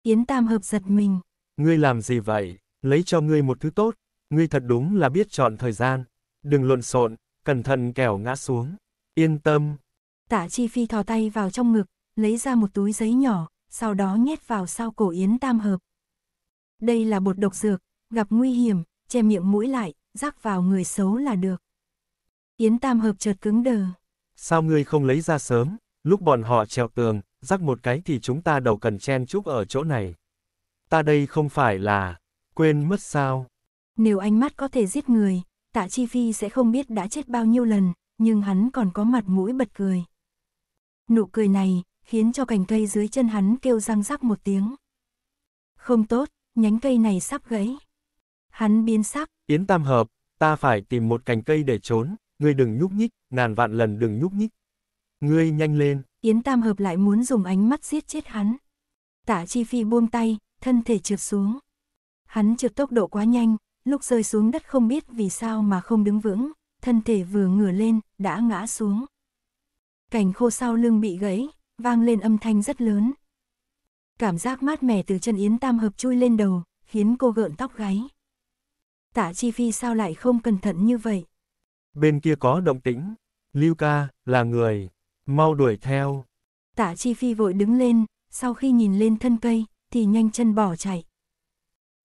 Yến Tam Hợp giật mình. Ngươi làm gì vậy? Lấy cho ngươi một thứ tốt. Ngươi thật đúng là biết chọn thời gian. Đừng lộn xộn, cẩn thận kẻo ngã xuống. Yên tâm. Tạ Chi Phi thò tay vào trong ngực, lấy ra một túi giấy nhỏ, sau đó nhét vào sau cổ Yến Tam Hợp. Đây là bột độc dược, gặp nguy hiểm, che miệng mũi lại, rắc vào người xấu là được. Yến Tam Hợp chợt cứng đờ. Sao ngươi không lấy ra sớm, lúc bọn họ trèo tường, rắc một cái thì chúng ta đầu cần chen chúc ở chỗ này. Ta đây không phải là, quên mất sao? Nếu ánh mắt có thể giết người, tạ Chi Phi sẽ không biết đã chết bao nhiêu lần, nhưng hắn còn có mặt mũi bật cười. Nụ cười này, khiến cho cành cây dưới chân hắn kêu răng rắc một tiếng. Không tốt, nhánh cây này sắp gãy. Hắn biến sắc. Yến Tam Hợp, ta phải tìm một cành cây để trốn, ngươi đừng nhúc nhích, ngàn vạn lần đừng nhúc nhích. Ngươi nhanh lên. Yến Tam Hợp lại muốn dùng ánh mắt giết chết hắn. Tả Chi Phi buông tay, thân thể trượt xuống. Hắn trượt tốc độ quá nhanh, lúc rơi xuống đất không biết vì sao mà không đứng vững, thân thể vừa ngửa lên, đã ngã xuống. Cành khô sau lưng bị gãy, vang lên âm thanh rất lớn. Cảm giác mát mẻ từ chân Yến Tam Hợp chui lên đầu, khiến cô gợn tóc gáy. Tả Chi Phi sao lại không cẩn thận như vậy? Bên kia có động tĩnh, Lưu Ca là người Mau đuổi theo. Tạ Chi Phi vội đứng lên, sau khi nhìn lên thân cây, thì nhanh chân bỏ chạy.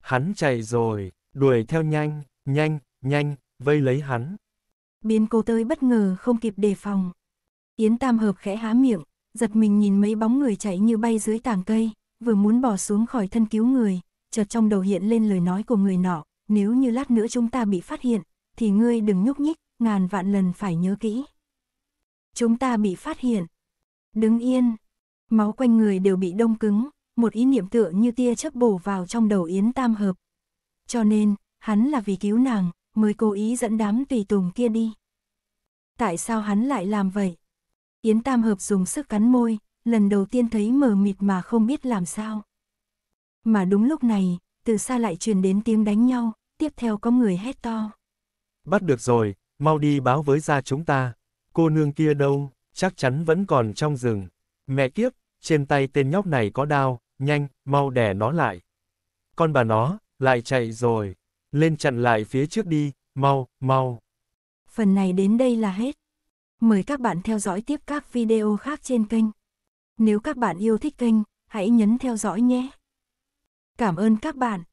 Hắn chạy rồi, đuổi theo nhanh, nhanh, nhanh, vây lấy hắn. Biến cô tới bất ngờ không kịp đề phòng. Yến Tam Hợp khẽ há miệng, giật mình nhìn mấy bóng người chạy như bay dưới tảng cây, vừa muốn bỏ xuống khỏi thân cứu người, chợt trong đầu hiện lên lời nói của người nọ, nếu như lát nữa chúng ta bị phát hiện, thì ngươi đừng nhúc nhích, ngàn vạn lần phải nhớ kỹ. Chúng ta bị phát hiện. Đứng yên. Máu quanh người đều bị đông cứng, một ý niệm tựa như tia chớp bổ vào trong đầu Yến Tam Hợp. Cho nên, hắn là vì cứu nàng, mới cố ý dẫn đám tùy tùng kia đi. Tại sao hắn lại làm vậy? Yến Tam Hợp dùng sức cắn môi, lần đầu tiên thấy mờ mịt mà không biết làm sao. Mà đúng lúc này, từ xa lại truyền đến tiếng đánh nhau, tiếp theo có người hét to. Bắt được rồi, mau đi báo với gia chúng ta. Cô nương kia đâu, chắc chắn vẫn còn trong rừng. Mẹ kiếp, trên tay tên nhóc này có đao, nhanh, mau đẻ nó lại. Con bà nó, lại chạy rồi. Lên chặn lại phía trước đi, mau, mau. Phần này đến đây là hết. Mời các bạn theo dõi tiếp các video khác trên kênh. Nếu các bạn yêu thích kênh, hãy nhấn theo dõi nhé. Cảm ơn các bạn.